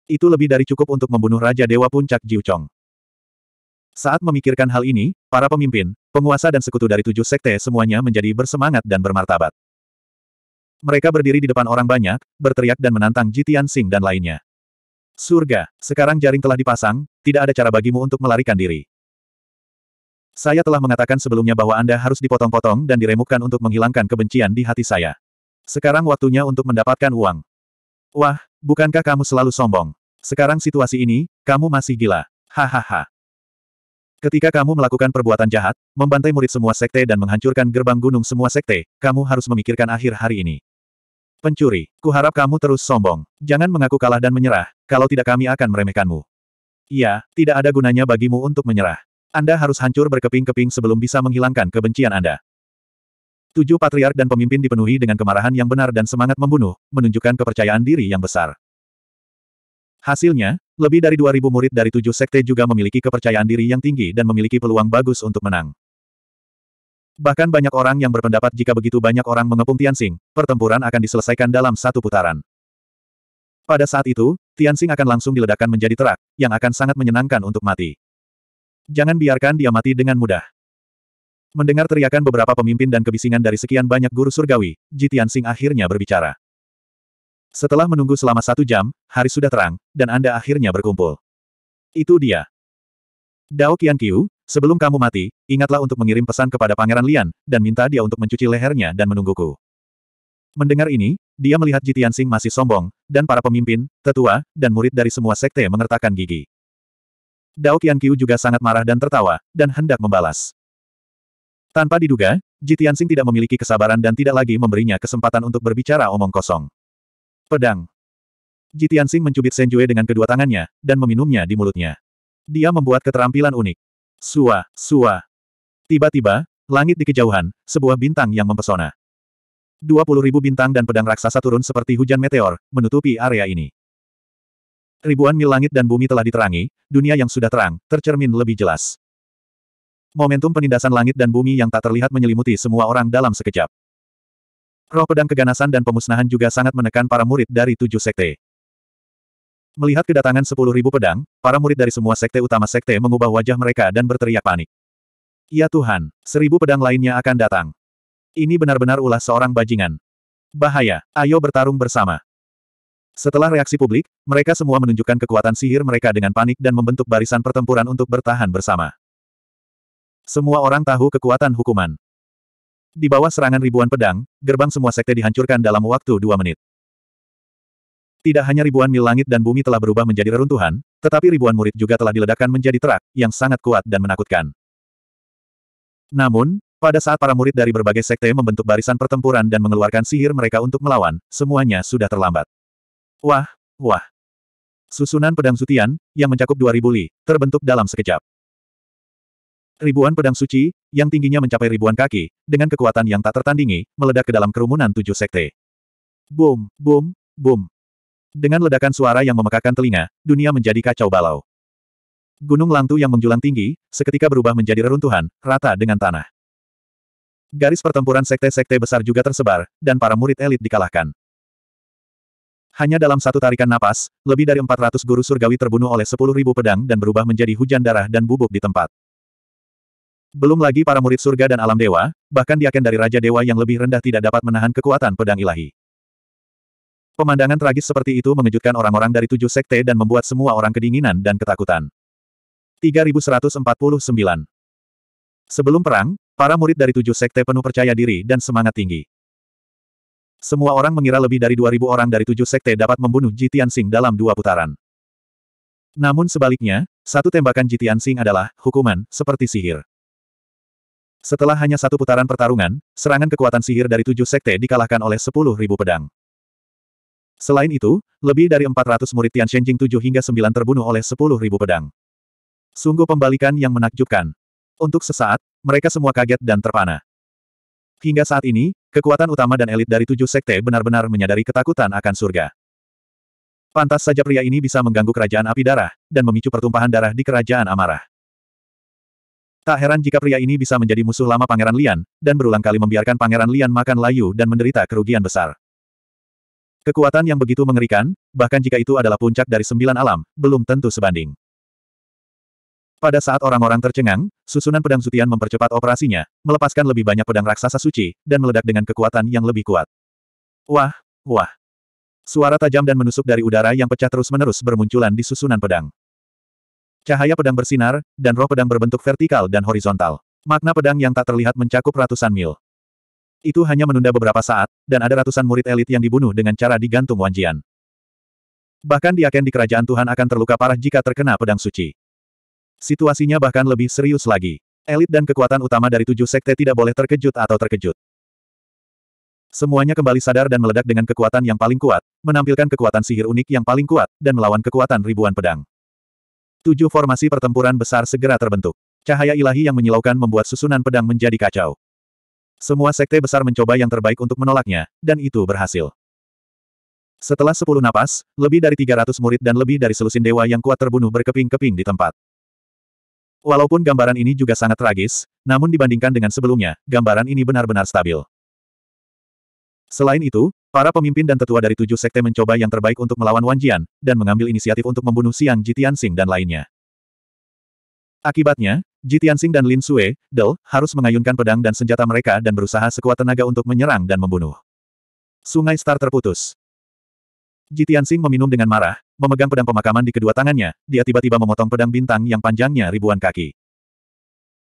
[SPEAKER 1] Itu lebih dari cukup untuk membunuh Raja Dewa Puncak Jiuchong. Saat memikirkan hal ini, para pemimpin, penguasa dan sekutu dari tujuh sekte semuanya menjadi bersemangat dan bermartabat. Mereka berdiri di depan orang banyak, berteriak dan menantang Jitian Sing dan lainnya. Surga, sekarang jaring telah dipasang, tidak ada cara bagimu untuk melarikan diri. Saya telah mengatakan sebelumnya bahwa Anda harus dipotong-potong dan diremukkan untuk menghilangkan kebencian di hati saya. Sekarang waktunya untuk mendapatkan uang. Wah, bukankah kamu selalu sombong? Sekarang situasi ini, kamu masih gila. Hahaha. Ketika kamu melakukan perbuatan jahat, membantai murid semua sekte dan menghancurkan gerbang gunung semua sekte, kamu harus memikirkan akhir hari ini. Pencuri, kuharap kamu terus sombong. Jangan mengaku kalah dan menyerah, kalau tidak kami akan meremehkanmu. Iya, tidak ada gunanya bagimu untuk menyerah. Anda harus hancur berkeping-keping sebelum bisa menghilangkan kebencian Anda. Tujuh patriark dan pemimpin dipenuhi dengan kemarahan yang benar dan semangat membunuh, menunjukkan kepercayaan diri yang besar. Hasilnya, lebih dari 2.000 murid dari tujuh sekte juga memiliki kepercayaan diri yang tinggi dan memiliki peluang bagus untuk menang. Bahkan banyak orang yang berpendapat jika begitu banyak orang mengepung Tianxing, pertempuran akan diselesaikan dalam satu putaran. Pada saat itu, Tianxing akan langsung diledakkan menjadi terak, yang akan sangat menyenangkan untuk mati. Jangan biarkan dia mati dengan mudah. Mendengar teriakan beberapa pemimpin dan kebisingan dari sekian banyak guru surgawi, Jitian Sing akhirnya berbicara. Setelah menunggu selama satu jam, hari sudah terang, dan Anda akhirnya berkumpul. Itu dia. Dao Qian Qiu, sebelum kamu mati, ingatlah untuk mengirim pesan kepada Pangeran Lian, dan minta dia untuk mencuci lehernya dan menungguku. Mendengar ini, dia melihat Jitian Sing masih sombong, dan para pemimpin, tetua, dan murid dari semua sekte mengertakkan gigi. Dao Qian Qiu juga sangat marah dan tertawa, dan hendak membalas. Tanpa diduga, Jitiansing tidak memiliki kesabaran dan tidak lagi memberinya kesempatan untuk berbicara omong kosong. Pedang. Jitiansing mencubit Senjue dengan kedua tangannya, dan meminumnya di mulutnya. Dia membuat keterampilan unik. Sua, sua. Tiba-tiba, langit di kejauhan, sebuah bintang yang mempesona. Dua ribu bintang dan pedang raksasa turun seperti hujan meteor, menutupi area ini. Ribuan mil langit dan bumi telah diterangi, dunia yang sudah terang, tercermin lebih jelas. Momentum penindasan langit dan bumi yang tak terlihat menyelimuti semua orang dalam sekejap. Roh pedang keganasan dan pemusnahan juga sangat menekan para murid dari tujuh sekte. Melihat kedatangan sepuluh ribu pedang, para murid dari semua sekte utama sekte mengubah wajah mereka dan berteriak panik. Ya Tuhan, seribu pedang lainnya akan datang. Ini benar-benar ulah seorang bajingan. Bahaya, ayo bertarung bersama. Setelah reaksi publik, mereka semua menunjukkan kekuatan sihir mereka dengan panik dan membentuk barisan pertempuran untuk bertahan bersama. Semua orang tahu kekuatan hukuman. Di bawah serangan ribuan pedang, gerbang semua sekte dihancurkan dalam waktu dua menit. Tidak hanya ribuan mil langit dan bumi telah berubah menjadi reruntuhan, tetapi ribuan murid juga telah diledakkan menjadi terak, yang sangat kuat dan menakutkan. Namun, pada saat para murid dari berbagai sekte membentuk barisan pertempuran dan mengeluarkan sihir mereka untuk melawan, semuanya sudah terlambat. Wah, wah. Susunan pedang sutian, yang mencakup dua ribu li, terbentuk dalam sekejap. Ribuan pedang suci, yang tingginya mencapai ribuan kaki, dengan kekuatan yang tak tertandingi, meledak ke dalam kerumunan tujuh sekte. Boom, boom, boom. Dengan ledakan suara yang memekakan telinga, dunia menjadi kacau balau. Gunung Langtu yang menjulang tinggi, seketika berubah menjadi reruntuhan, rata dengan tanah. Garis pertempuran sekte-sekte besar juga tersebar, dan para murid elit dikalahkan. Hanya dalam satu tarikan napas, lebih dari 400 guru surgawi terbunuh oleh 10.000 pedang dan berubah menjadi hujan darah dan bubuk di tempat. Belum lagi para murid surga dan alam dewa, bahkan diaken dari Raja Dewa yang lebih rendah tidak dapat menahan kekuatan pedang ilahi. Pemandangan tragis seperti itu mengejutkan orang-orang dari tujuh sekte dan membuat semua orang kedinginan dan ketakutan. 3149 Sebelum perang, para murid dari tujuh sekte penuh percaya diri dan semangat tinggi. Semua orang mengira lebih dari 2.000 orang dari tujuh sekte dapat membunuh Jitian Sing dalam dua putaran. Namun sebaliknya, satu tembakan Jitian Sing adalah hukuman, seperti sihir. Setelah hanya satu putaran pertarungan, serangan kekuatan sihir dari tujuh sekte dikalahkan oleh sepuluh ribu pedang. Selain itu, lebih dari empat ratus murid Tian Shenjing tujuh hingga sembilan terbunuh oleh sepuluh ribu pedang. Sungguh pembalikan yang menakjubkan. Untuk sesaat, mereka semua kaget dan terpana. Hingga saat ini, kekuatan utama dan elit dari tujuh sekte benar-benar menyadari ketakutan akan surga. Pantas saja pria ini bisa mengganggu kerajaan api darah, dan memicu pertumpahan darah di kerajaan amarah. Tak heran jika pria ini bisa menjadi musuh lama Pangeran Lian, dan berulang kali membiarkan Pangeran Lian makan layu dan menderita kerugian besar. Kekuatan yang begitu mengerikan, bahkan jika itu adalah puncak dari sembilan alam, belum tentu sebanding. Pada saat orang-orang tercengang, susunan pedang Zutian mempercepat operasinya, melepaskan lebih banyak pedang raksasa suci, dan meledak dengan kekuatan yang lebih kuat. Wah, wah. Suara tajam dan menusuk dari udara yang pecah terus-menerus bermunculan di susunan pedang. Cahaya pedang bersinar, dan roh pedang berbentuk vertikal dan horizontal. Makna pedang yang tak terlihat mencakup ratusan mil. Itu hanya menunda beberapa saat, dan ada ratusan murid elit yang dibunuh dengan cara digantung Wanjian. Bahkan Diaken di kerajaan Tuhan akan terluka parah jika terkena pedang suci. Situasinya bahkan lebih serius lagi. Elit dan kekuatan utama dari tujuh sekte tidak boleh terkejut atau terkejut. Semuanya kembali sadar dan meledak dengan kekuatan yang paling kuat, menampilkan kekuatan sihir unik yang paling kuat, dan melawan kekuatan ribuan pedang. Tujuh formasi pertempuran besar segera terbentuk. Cahaya ilahi yang menyilaukan membuat susunan pedang menjadi kacau. Semua sekte besar mencoba yang terbaik untuk menolaknya, dan itu berhasil. Setelah sepuluh napas, lebih dari tiga ratus murid dan lebih dari selusin dewa yang kuat terbunuh berkeping-keping di tempat. Walaupun gambaran ini juga sangat tragis, namun dibandingkan dengan sebelumnya, gambaran ini benar-benar stabil. Selain itu, para pemimpin dan tetua dari tujuh sekte mencoba yang terbaik untuk melawan Wan Jian, dan mengambil inisiatif untuk membunuh Xiang Sing dan lainnya. Akibatnya, Sing dan Lin Sue, Del, harus mengayunkan pedang dan senjata mereka dan berusaha sekuat tenaga untuk menyerang dan membunuh. Sungai Star terputus. Sing meminum dengan marah, memegang pedang pemakaman di kedua tangannya, dia tiba-tiba memotong pedang bintang yang panjangnya ribuan kaki.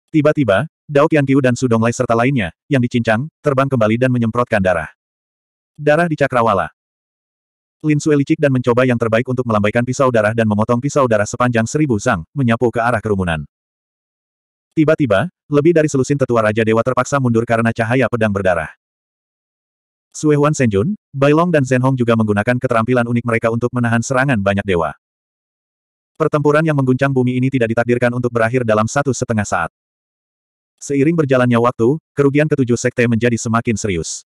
[SPEAKER 1] Tiba-tiba, Dao Qianqiu dan Sudong Lai serta lainnya, yang dicincang, terbang kembali dan menyemprotkan darah. Darah di cakrawala. Lin Sue licik dan mencoba yang terbaik untuk melambaikan pisau darah dan memotong pisau darah sepanjang seribu sang menyapu ke arah kerumunan. Tiba-tiba, lebih dari selusin tetua Raja Dewa terpaksa mundur karena cahaya pedang berdarah. Sue Huan Senjun, Bailong dan Zhen Hong juga menggunakan keterampilan unik mereka untuk menahan serangan banyak dewa. Pertempuran yang mengguncang bumi ini tidak ditakdirkan untuk berakhir dalam satu setengah saat. Seiring berjalannya waktu, kerugian ketujuh sekte menjadi semakin serius.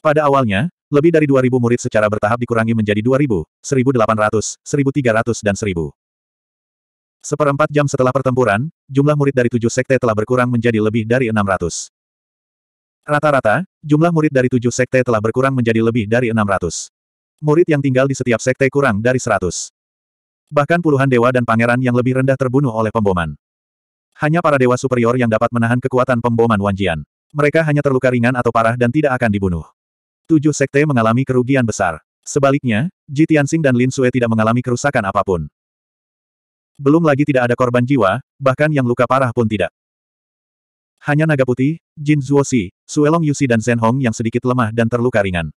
[SPEAKER 1] Pada awalnya, lebih dari 2.000 murid secara bertahap dikurangi menjadi 2.000, 1.800, 1.300 dan 1.000. Seperempat jam setelah pertempuran, jumlah murid dari tujuh sekte telah berkurang menjadi lebih dari 600. Rata-rata, jumlah murid dari tujuh sekte telah berkurang menjadi lebih dari 600. Murid yang tinggal di setiap sekte kurang dari 100. Bahkan puluhan dewa dan pangeran yang lebih rendah terbunuh oleh pemboman. Hanya para dewa superior yang dapat menahan kekuatan pemboman Wanjian. Mereka hanya terluka ringan atau parah dan tidak akan dibunuh tujuh sekte mengalami kerugian besar. Sebaliknya, Ji Tianxing dan Lin Sue tidak mengalami kerusakan apapun. Belum lagi tidak ada korban jiwa, bahkan yang luka parah pun tidak. Hanya Naga Putih, Jin Zuosi, Suelong Yusi dan Zhen Hong yang sedikit lemah dan terluka ringan.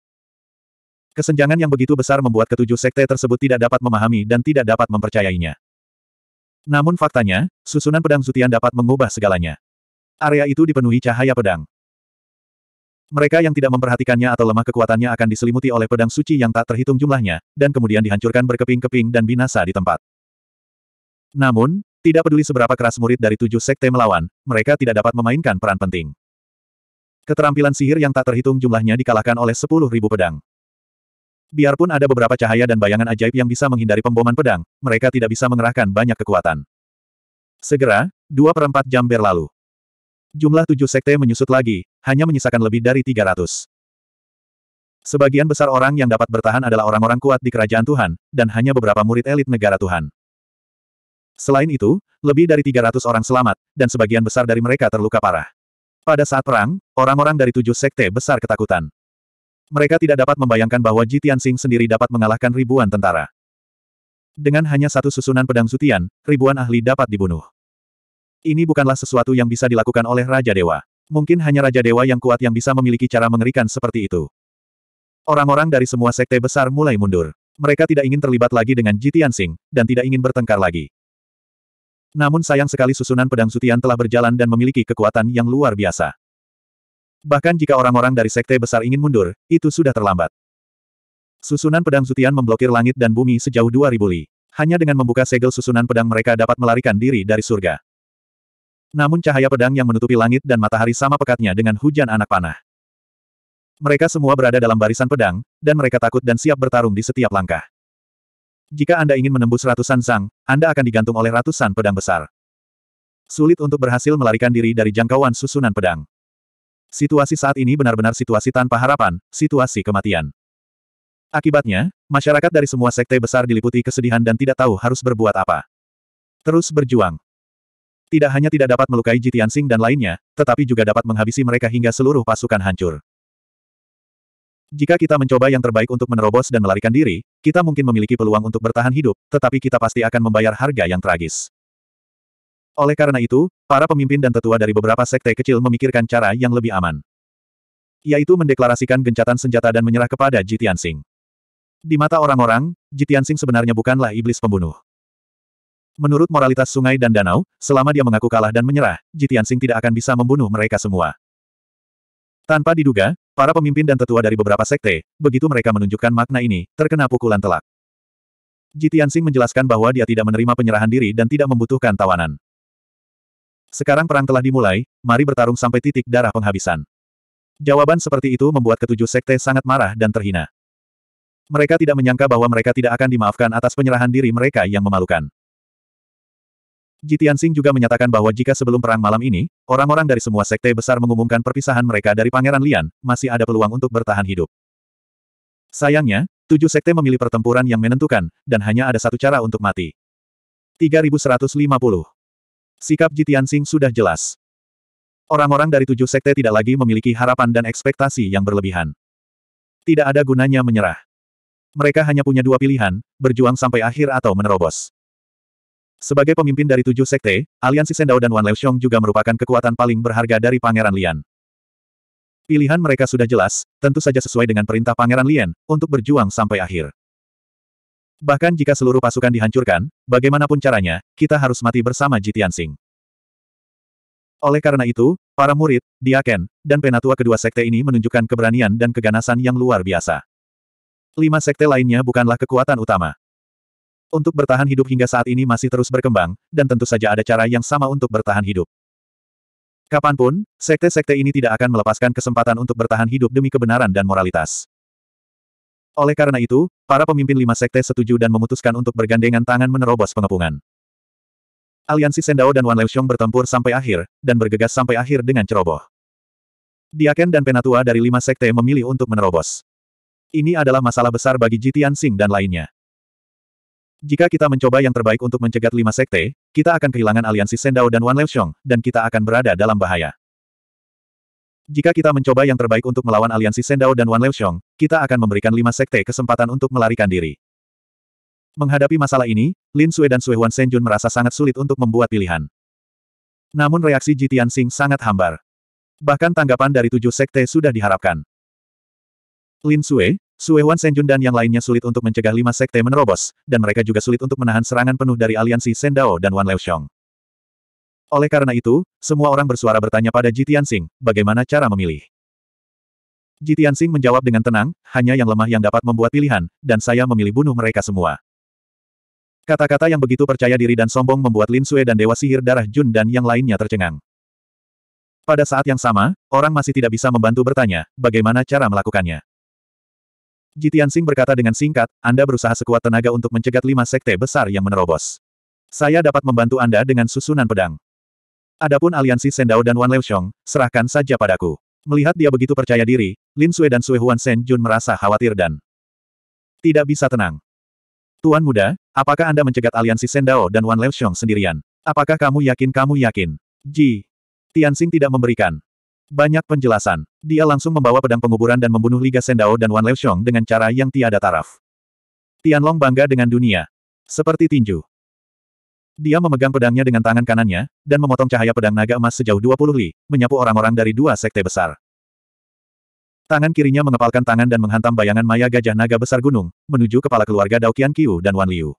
[SPEAKER 1] Kesenjangan yang begitu besar membuat ketujuh sekte tersebut tidak dapat memahami dan tidak dapat mempercayainya. Namun faktanya, susunan pedang Zutian dapat mengubah segalanya. Area itu dipenuhi cahaya pedang. Mereka yang tidak memperhatikannya atau lemah kekuatannya akan diselimuti oleh pedang suci yang tak terhitung jumlahnya, dan kemudian dihancurkan berkeping-keping dan binasa di tempat. Namun, tidak peduli seberapa keras murid dari tujuh sekte melawan, mereka tidak dapat memainkan peran penting. Keterampilan sihir yang tak terhitung jumlahnya dikalahkan oleh sepuluh ribu pedang. Biarpun ada beberapa cahaya dan bayangan ajaib yang bisa menghindari pemboman pedang, mereka tidak bisa mengerahkan banyak kekuatan. Segera, dua perempat jam berlalu. Jumlah tujuh sekte menyusut lagi, hanya menyisakan lebih dari 300. Sebagian besar orang yang dapat bertahan adalah orang-orang kuat di kerajaan Tuhan, dan hanya beberapa murid elit negara Tuhan. Selain itu, lebih dari 300 orang selamat, dan sebagian besar dari mereka terluka parah. Pada saat perang, orang-orang dari tujuh sekte besar ketakutan. Mereka tidak dapat membayangkan bahwa Jitian Sing sendiri dapat mengalahkan ribuan tentara. Dengan hanya satu susunan pedang Zutian, ribuan ahli dapat dibunuh. Ini bukanlah sesuatu yang bisa dilakukan oleh Raja Dewa. Mungkin hanya Raja Dewa yang kuat yang bisa memiliki cara mengerikan seperti itu. Orang-orang dari semua sekte besar mulai mundur. Mereka tidak ingin terlibat lagi dengan Jitian Sing, dan tidak ingin bertengkar lagi. Namun sayang sekali susunan pedang sutian telah berjalan dan memiliki kekuatan yang luar biasa. Bahkan jika orang-orang dari sekte besar ingin mundur, itu sudah terlambat. Susunan pedang sutian memblokir langit dan bumi sejauh 2000 li. Hanya dengan membuka segel susunan pedang mereka dapat melarikan diri dari surga. Namun cahaya pedang yang menutupi langit dan matahari sama pekatnya dengan hujan anak panah. Mereka semua berada dalam barisan pedang, dan mereka takut dan siap bertarung di setiap langkah. Jika Anda ingin menembus ratusan sang, Anda akan digantung oleh ratusan pedang besar. Sulit untuk berhasil melarikan diri dari jangkauan susunan pedang. Situasi saat ini benar-benar situasi tanpa harapan, situasi kematian. Akibatnya, masyarakat dari semua sekte besar diliputi kesedihan dan tidak tahu harus berbuat apa. Terus berjuang. Tidak hanya tidak dapat melukai Jitian Sing dan lainnya, tetapi juga dapat menghabisi mereka hingga seluruh pasukan hancur. Jika kita mencoba yang terbaik untuk menerobos dan melarikan diri, kita mungkin memiliki peluang untuk bertahan hidup, tetapi kita pasti akan membayar harga yang tragis. Oleh karena itu, para pemimpin dan tetua dari beberapa sekte kecil memikirkan cara yang lebih aman. Yaitu mendeklarasikan gencatan senjata dan menyerah kepada Jitian Sing. Di mata orang-orang, Jitian Sing sebenarnya bukanlah iblis pembunuh. Menurut moralitas sungai dan danau, selama dia mengaku kalah dan menyerah, Jitiansing tidak akan bisa membunuh mereka semua. Tanpa diduga, para pemimpin dan tetua dari beberapa sekte, begitu mereka menunjukkan makna ini, terkena pukulan telak. Jitiansing menjelaskan bahwa dia tidak menerima penyerahan diri dan tidak membutuhkan tawanan. Sekarang perang telah dimulai, mari bertarung sampai titik darah penghabisan. Jawaban seperti itu membuat ketujuh sekte sangat marah dan terhina. Mereka tidak menyangka bahwa mereka tidak akan dimaafkan atas penyerahan diri mereka yang memalukan. Jitian Singh juga menyatakan bahwa jika sebelum perang malam ini, orang-orang dari semua sekte besar mengumumkan perpisahan mereka dari Pangeran Lian, masih ada peluang untuk bertahan hidup. Sayangnya, tujuh sekte memilih pertempuran yang menentukan, dan hanya ada satu cara untuk mati. 3150. Sikap Jitian Singh sudah jelas. Orang-orang dari tujuh sekte tidak lagi memiliki harapan dan ekspektasi yang berlebihan. Tidak ada gunanya menyerah. Mereka hanya punya dua pilihan, berjuang sampai akhir atau menerobos. Sebagai pemimpin dari tujuh sekte, aliansi Sendao dan Wan Leoxiong juga merupakan kekuatan paling berharga dari Pangeran Lian. Pilihan mereka sudah jelas, tentu saja sesuai dengan perintah Pangeran Lian, untuk berjuang sampai akhir. Bahkan jika seluruh pasukan dihancurkan, bagaimanapun caranya, kita harus mati bersama Jitian Sing. Oleh karena itu, para murid, diaken, dan penatua kedua sekte ini menunjukkan keberanian dan keganasan yang luar biasa. Lima sekte lainnya bukanlah kekuatan utama untuk bertahan hidup hingga saat ini masih terus berkembang, dan tentu saja ada cara yang sama untuk bertahan hidup. Kapanpun, sekte-sekte ini tidak akan melepaskan kesempatan untuk bertahan hidup demi kebenaran dan moralitas. Oleh karena itu, para pemimpin lima sekte setuju dan memutuskan untuk bergandengan tangan menerobos pengepungan. Aliansi Sendao dan Wan Leuxiong bertempur sampai akhir, dan bergegas sampai akhir dengan ceroboh. Diaken dan Penatua dari lima sekte memilih untuk menerobos. Ini adalah masalah besar bagi Jitian Sing dan lainnya. Jika kita mencoba yang terbaik untuk mencegat lima sekte, kita akan kehilangan aliansi Sendao dan Wan Leoshong, dan kita akan berada dalam bahaya. Jika kita mencoba yang terbaik untuk melawan aliansi Sendao dan Wan Leoshong, kita akan memberikan lima sekte kesempatan untuk melarikan diri. Menghadapi masalah ini, Lin Sue dan Sue Huan Senjun merasa sangat sulit untuk membuat pilihan. Namun reaksi Jitian Sing sangat hambar. Bahkan tanggapan dari tujuh sekte sudah diharapkan. Lin Sue, Sue Wan Senjun dan yang lainnya sulit untuk mencegah lima sekte menerobos, dan mereka juga sulit untuk menahan serangan penuh dari aliansi Sendao dan Wan Leoshong. Oleh karena itu, semua orang bersuara bertanya pada Ji Tianxing, bagaimana cara memilih. Ji Tianxing menjawab dengan tenang, hanya yang lemah yang dapat membuat pilihan, dan saya memilih bunuh mereka semua. Kata-kata yang begitu percaya diri dan sombong membuat Lin Sue dan Dewa Sihir Darah Jun dan yang lainnya tercengang. Pada saat yang sama, orang masih tidak bisa membantu bertanya, bagaimana cara melakukannya. Sing berkata dengan singkat, Anda berusaha sekuat tenaga untuk mencegat lima sekte besar yang menerobos. Saya dapat membantu Anda dengan susunan pedang. Adapun aliansi Sendao dan Wan Leoshong, serahkan saja padaku. Melihat dia begitu percaya diri, Lin Sui dan Sui Huan Shen Jun merasa khawatir dan tidak bisa tenang. Tuan muda, apakah Anda mencegat aliansi Sendao dan Wan Leoshong sendirian? Apakah kamu yakin kamu yakin? Ji. Tianxing tidak memberikan banyak penjelasan. Dia langsung membawa pedang penguburan dan membunuh Liga Sendao dan Wan Leoxiong dengan cara yang tiada taraf. Tianlong bangga dengan dunia. Seperti tinju. Dia memegang pedangnya dengan tangan kanannya, dan memotong cahaya pedang naga emas sejauh 20 li, menyapu orang-orang dari dua sekte besar. Tangan kirinya mengepalkan tangan dan menghantam bayangan maya gajah naga besar gunung, menuju kepala keluarga Dao Qian Qiu dan Wan Liu.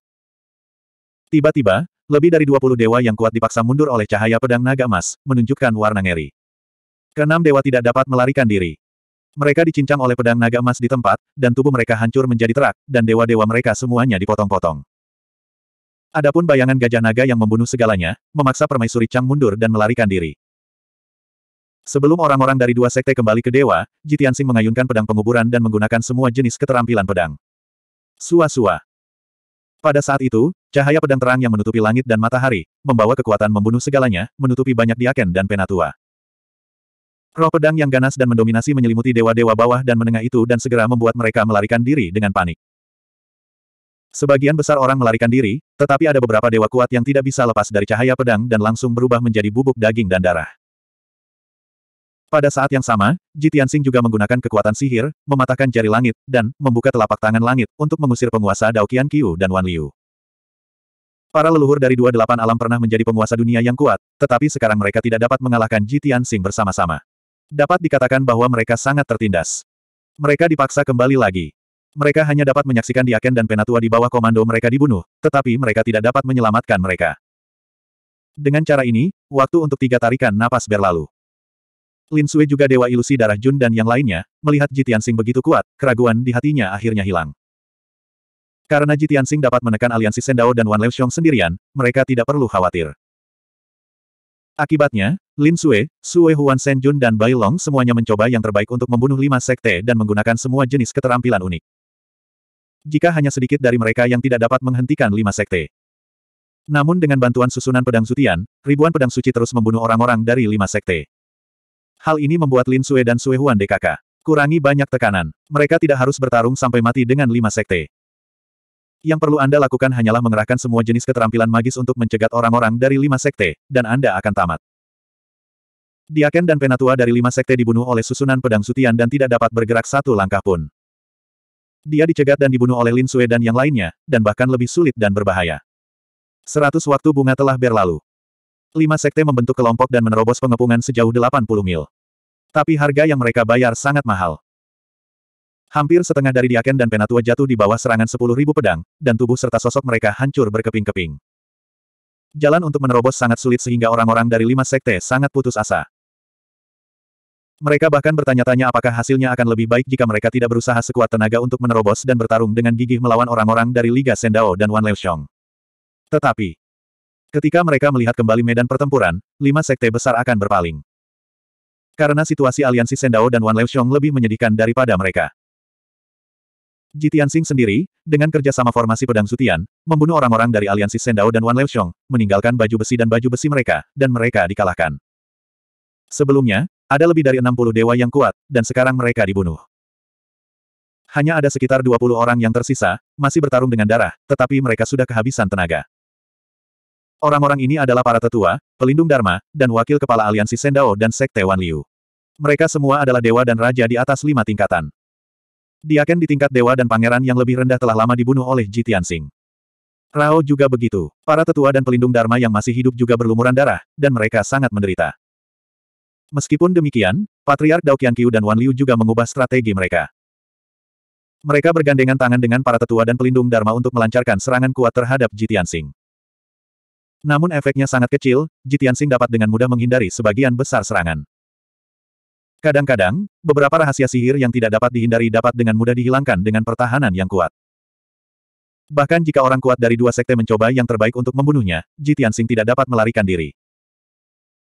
[SPEAKER 1] Tiba-tiba, lebih dari 20 dewa yang kuat dipaksa mundur oleh cahaya pedang naga emas, menunjukkan warna ngeri. Keenam dewa tidak dapat melarikan diri. Mereka dicincang oleh pedang naga emas di tempat, dan tubuh mereka hancur menjadi terak, dan dewa-dewa mereka semuanya dipotong-potong. Adapun bayangan gajah naga yang membunuh segalanya, memaksa permaisuri Chang mundur dan melarikan diri. Sebelum orang-orang dari dua sekte kembali ke dewa, Jitiansing mengayunkan pedang penguburan dan menggunakan semua jenis keterampilan pedang. Sua-sua. Pada saat itu, cahaya pedang terang yang menutupi langit dan matahari, membawa kekuatan membunuh segalanya, menutupi banyak diaken dan penatua. Roh pedang yang ganas dan mendominasi menyelimuti dewa-dewa bawah dan menengah itu dan segera membuat mereka melarikan diri dengan panik. Sebagian besar orang melarikan diri, tetapi ada beberapa dewa kuat yang tidak bisa lepas dari cahaya pedang dan langsung berubah menjadi bubuk daging dan darah. Pada saat yang sama, Jitian Sing juga menggunakan kekuatan sihir, mematahkan jari langit, dan membuka telapak tangan langit untuk mengusir penguasa Dao Qian Qiu dan Wan Liu. Para leluhur dari dua delapan alam pernah menjadi penguasa dunia yang kuat, tetapi sekarang mereka tidak dapat mengalahkan Jitian Sing bersama-sama. Dapat dikatakan bahwa mereka sangat tertindas. Mereka dipaksa kembali lagi. Mereka hanya dapat menyaksikan Diaken dan Penatua di bawah komando mereka dibunuh, tetapi mereka tidak dapat menyelamatkan mereka. Dengan cara ini, waktu untuk tiga tarikan napas berlalu. Lin Sui juga Dewa Ilusi Darah Jun dan yang lainnya, melihat Jitian Sing begitu kuat, keraguan di hatinya akhirnya hilang. Karena Jitian Sing dapat menekan aliansi Sendao dan Wan Leuxiong sendirian, mereka tidak perlu khawatir. Akibatnya, Lin Sue, Sue Huan Jun dan Bai Long semuanya mencoba yang terbaik untuk membunuh lima sekte dan menggunakan semua jenis keterampilan unik. Jika hanya sedikit dari mereka yang tidak dapat menghentikan lima sekte. Namun dengan bantuan susunan pedang sutian, ribuan pedang suci terus membunuh orang-orang dari lima sekte. Hal ini membuat Lin Sue dan Sue Huan DKK. Kurangi banyak tekanan. Mereka tidak harus bertarung sampai mati dengan lima sekte. Yang perlu Anda lakukan hanyalah mengerahkan semua jenis keterampilan magis untuk mencegat orang-orang dari lima sekte, dan Anda akan tamat. Diaken dan Penatua dari lima sekte dibunuh oleh susunan pedang sutian dan tidak dapat bergerak satu langkah pun. Dia dicegat dan dibunuh oleh Lin Sue dan yang lainnya, dan bahkan lebih sulit dan berbahaya. Seratus waktu bunga telah berlalu. Lima sekte membentuk kelompok dan menerobos pengepungan sejauh 80 mil. Tapi harga yang mereka bayar sangat mahal. Hampir setengah dari Diaken dan Penatua jatuh di bawah serangan sepuluh ribu pedang, dan tubuh serta sosok mereka hancur berkeping-keping. Jalan untuk menerobos sangat sulit sehingga orang-orang dari lima sekte sangat putus asa. Mereka bahkan bertanya-tanya apakah hasilnya akan lebih baik jika mereka tidak berusaha sekuat tenaga untuk menerobos dan bertarung dengan gigih melawan orang-orang dari Liga Sendao dan Wan Leoshong. Tetapi, ketika mereka melihat kembali medan pertempuran, lima sekte besar akan berpaling. Karena situasi aliansi Sendao dan Wan Leoshong lebih menyedihkan daripada mereka. Jitian Sing sendiri, dengan kerjasama formasi pedang Sutian, membunuh orang-orang dari aliansi Sendao dan Wan Leoshong, meninggalkan baju besi dan baju besi mereka, dan mereka dikalahkan. Sebelumnya, ada lebih dari 60 dewa yang kuat, dan sekarang mereka dibunuh. Hanya ada sekitar 20 orang yang tersisa, masih bertarung dengan darah, tetapi mereka sudah kehabisan tenaga. Orang-orang ini adalah para tetua, pelindung Dharma, dan wakil kepala aliansi Sendao dan Sekte Wan Liu. Mereka semua adalah dewa dan raja di atas lima tingkatan. Diaken di tingkat dewa dan pangeran yang lebih rendah telah lama dibunuh oleh Ji Tianxing. Rao juga begitu. Para tetua dan pelindung Dharma yang masih hidup juga berlumuran darah, dan mereka sangat menderita. Meskipun demikian, Patriark Dao Qianqiu dan Wan Liu juga mengubah strategi mereka. Mereka bergandengan tangan dengan para tetua dan pelindung Dharma untuk melancarkan serangan kuat terhadap Ji Tianxing. Namun efeknya sangat kecil, Ji Tianxing dapat dengan mudah menghindari sebagian besar serangan. Kadang-kadang, beberapa rahasia sihir yang tidak dapat dihindari dapat dengan mudah dihilangkan dengan pertahanan yang kuat. Bahkan jika orang kuat dari dua sekte mencoba yang terbaik untuk membunuhnya, Jitian Sing tidak dapat melarikan diri.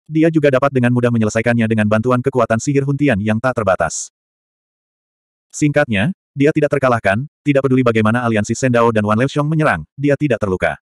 [SPEAKER 1] Dia juga dapat dengan mudah menyelesaikannya dengan bantuan kekuatan sihir huntian yang tak terbatas. Singkatnya, dia tidak terkalahkan, tidak peduli bagaimana aliansi Sendao dan Wan Leuxiong menyerang, dia tidak terluka.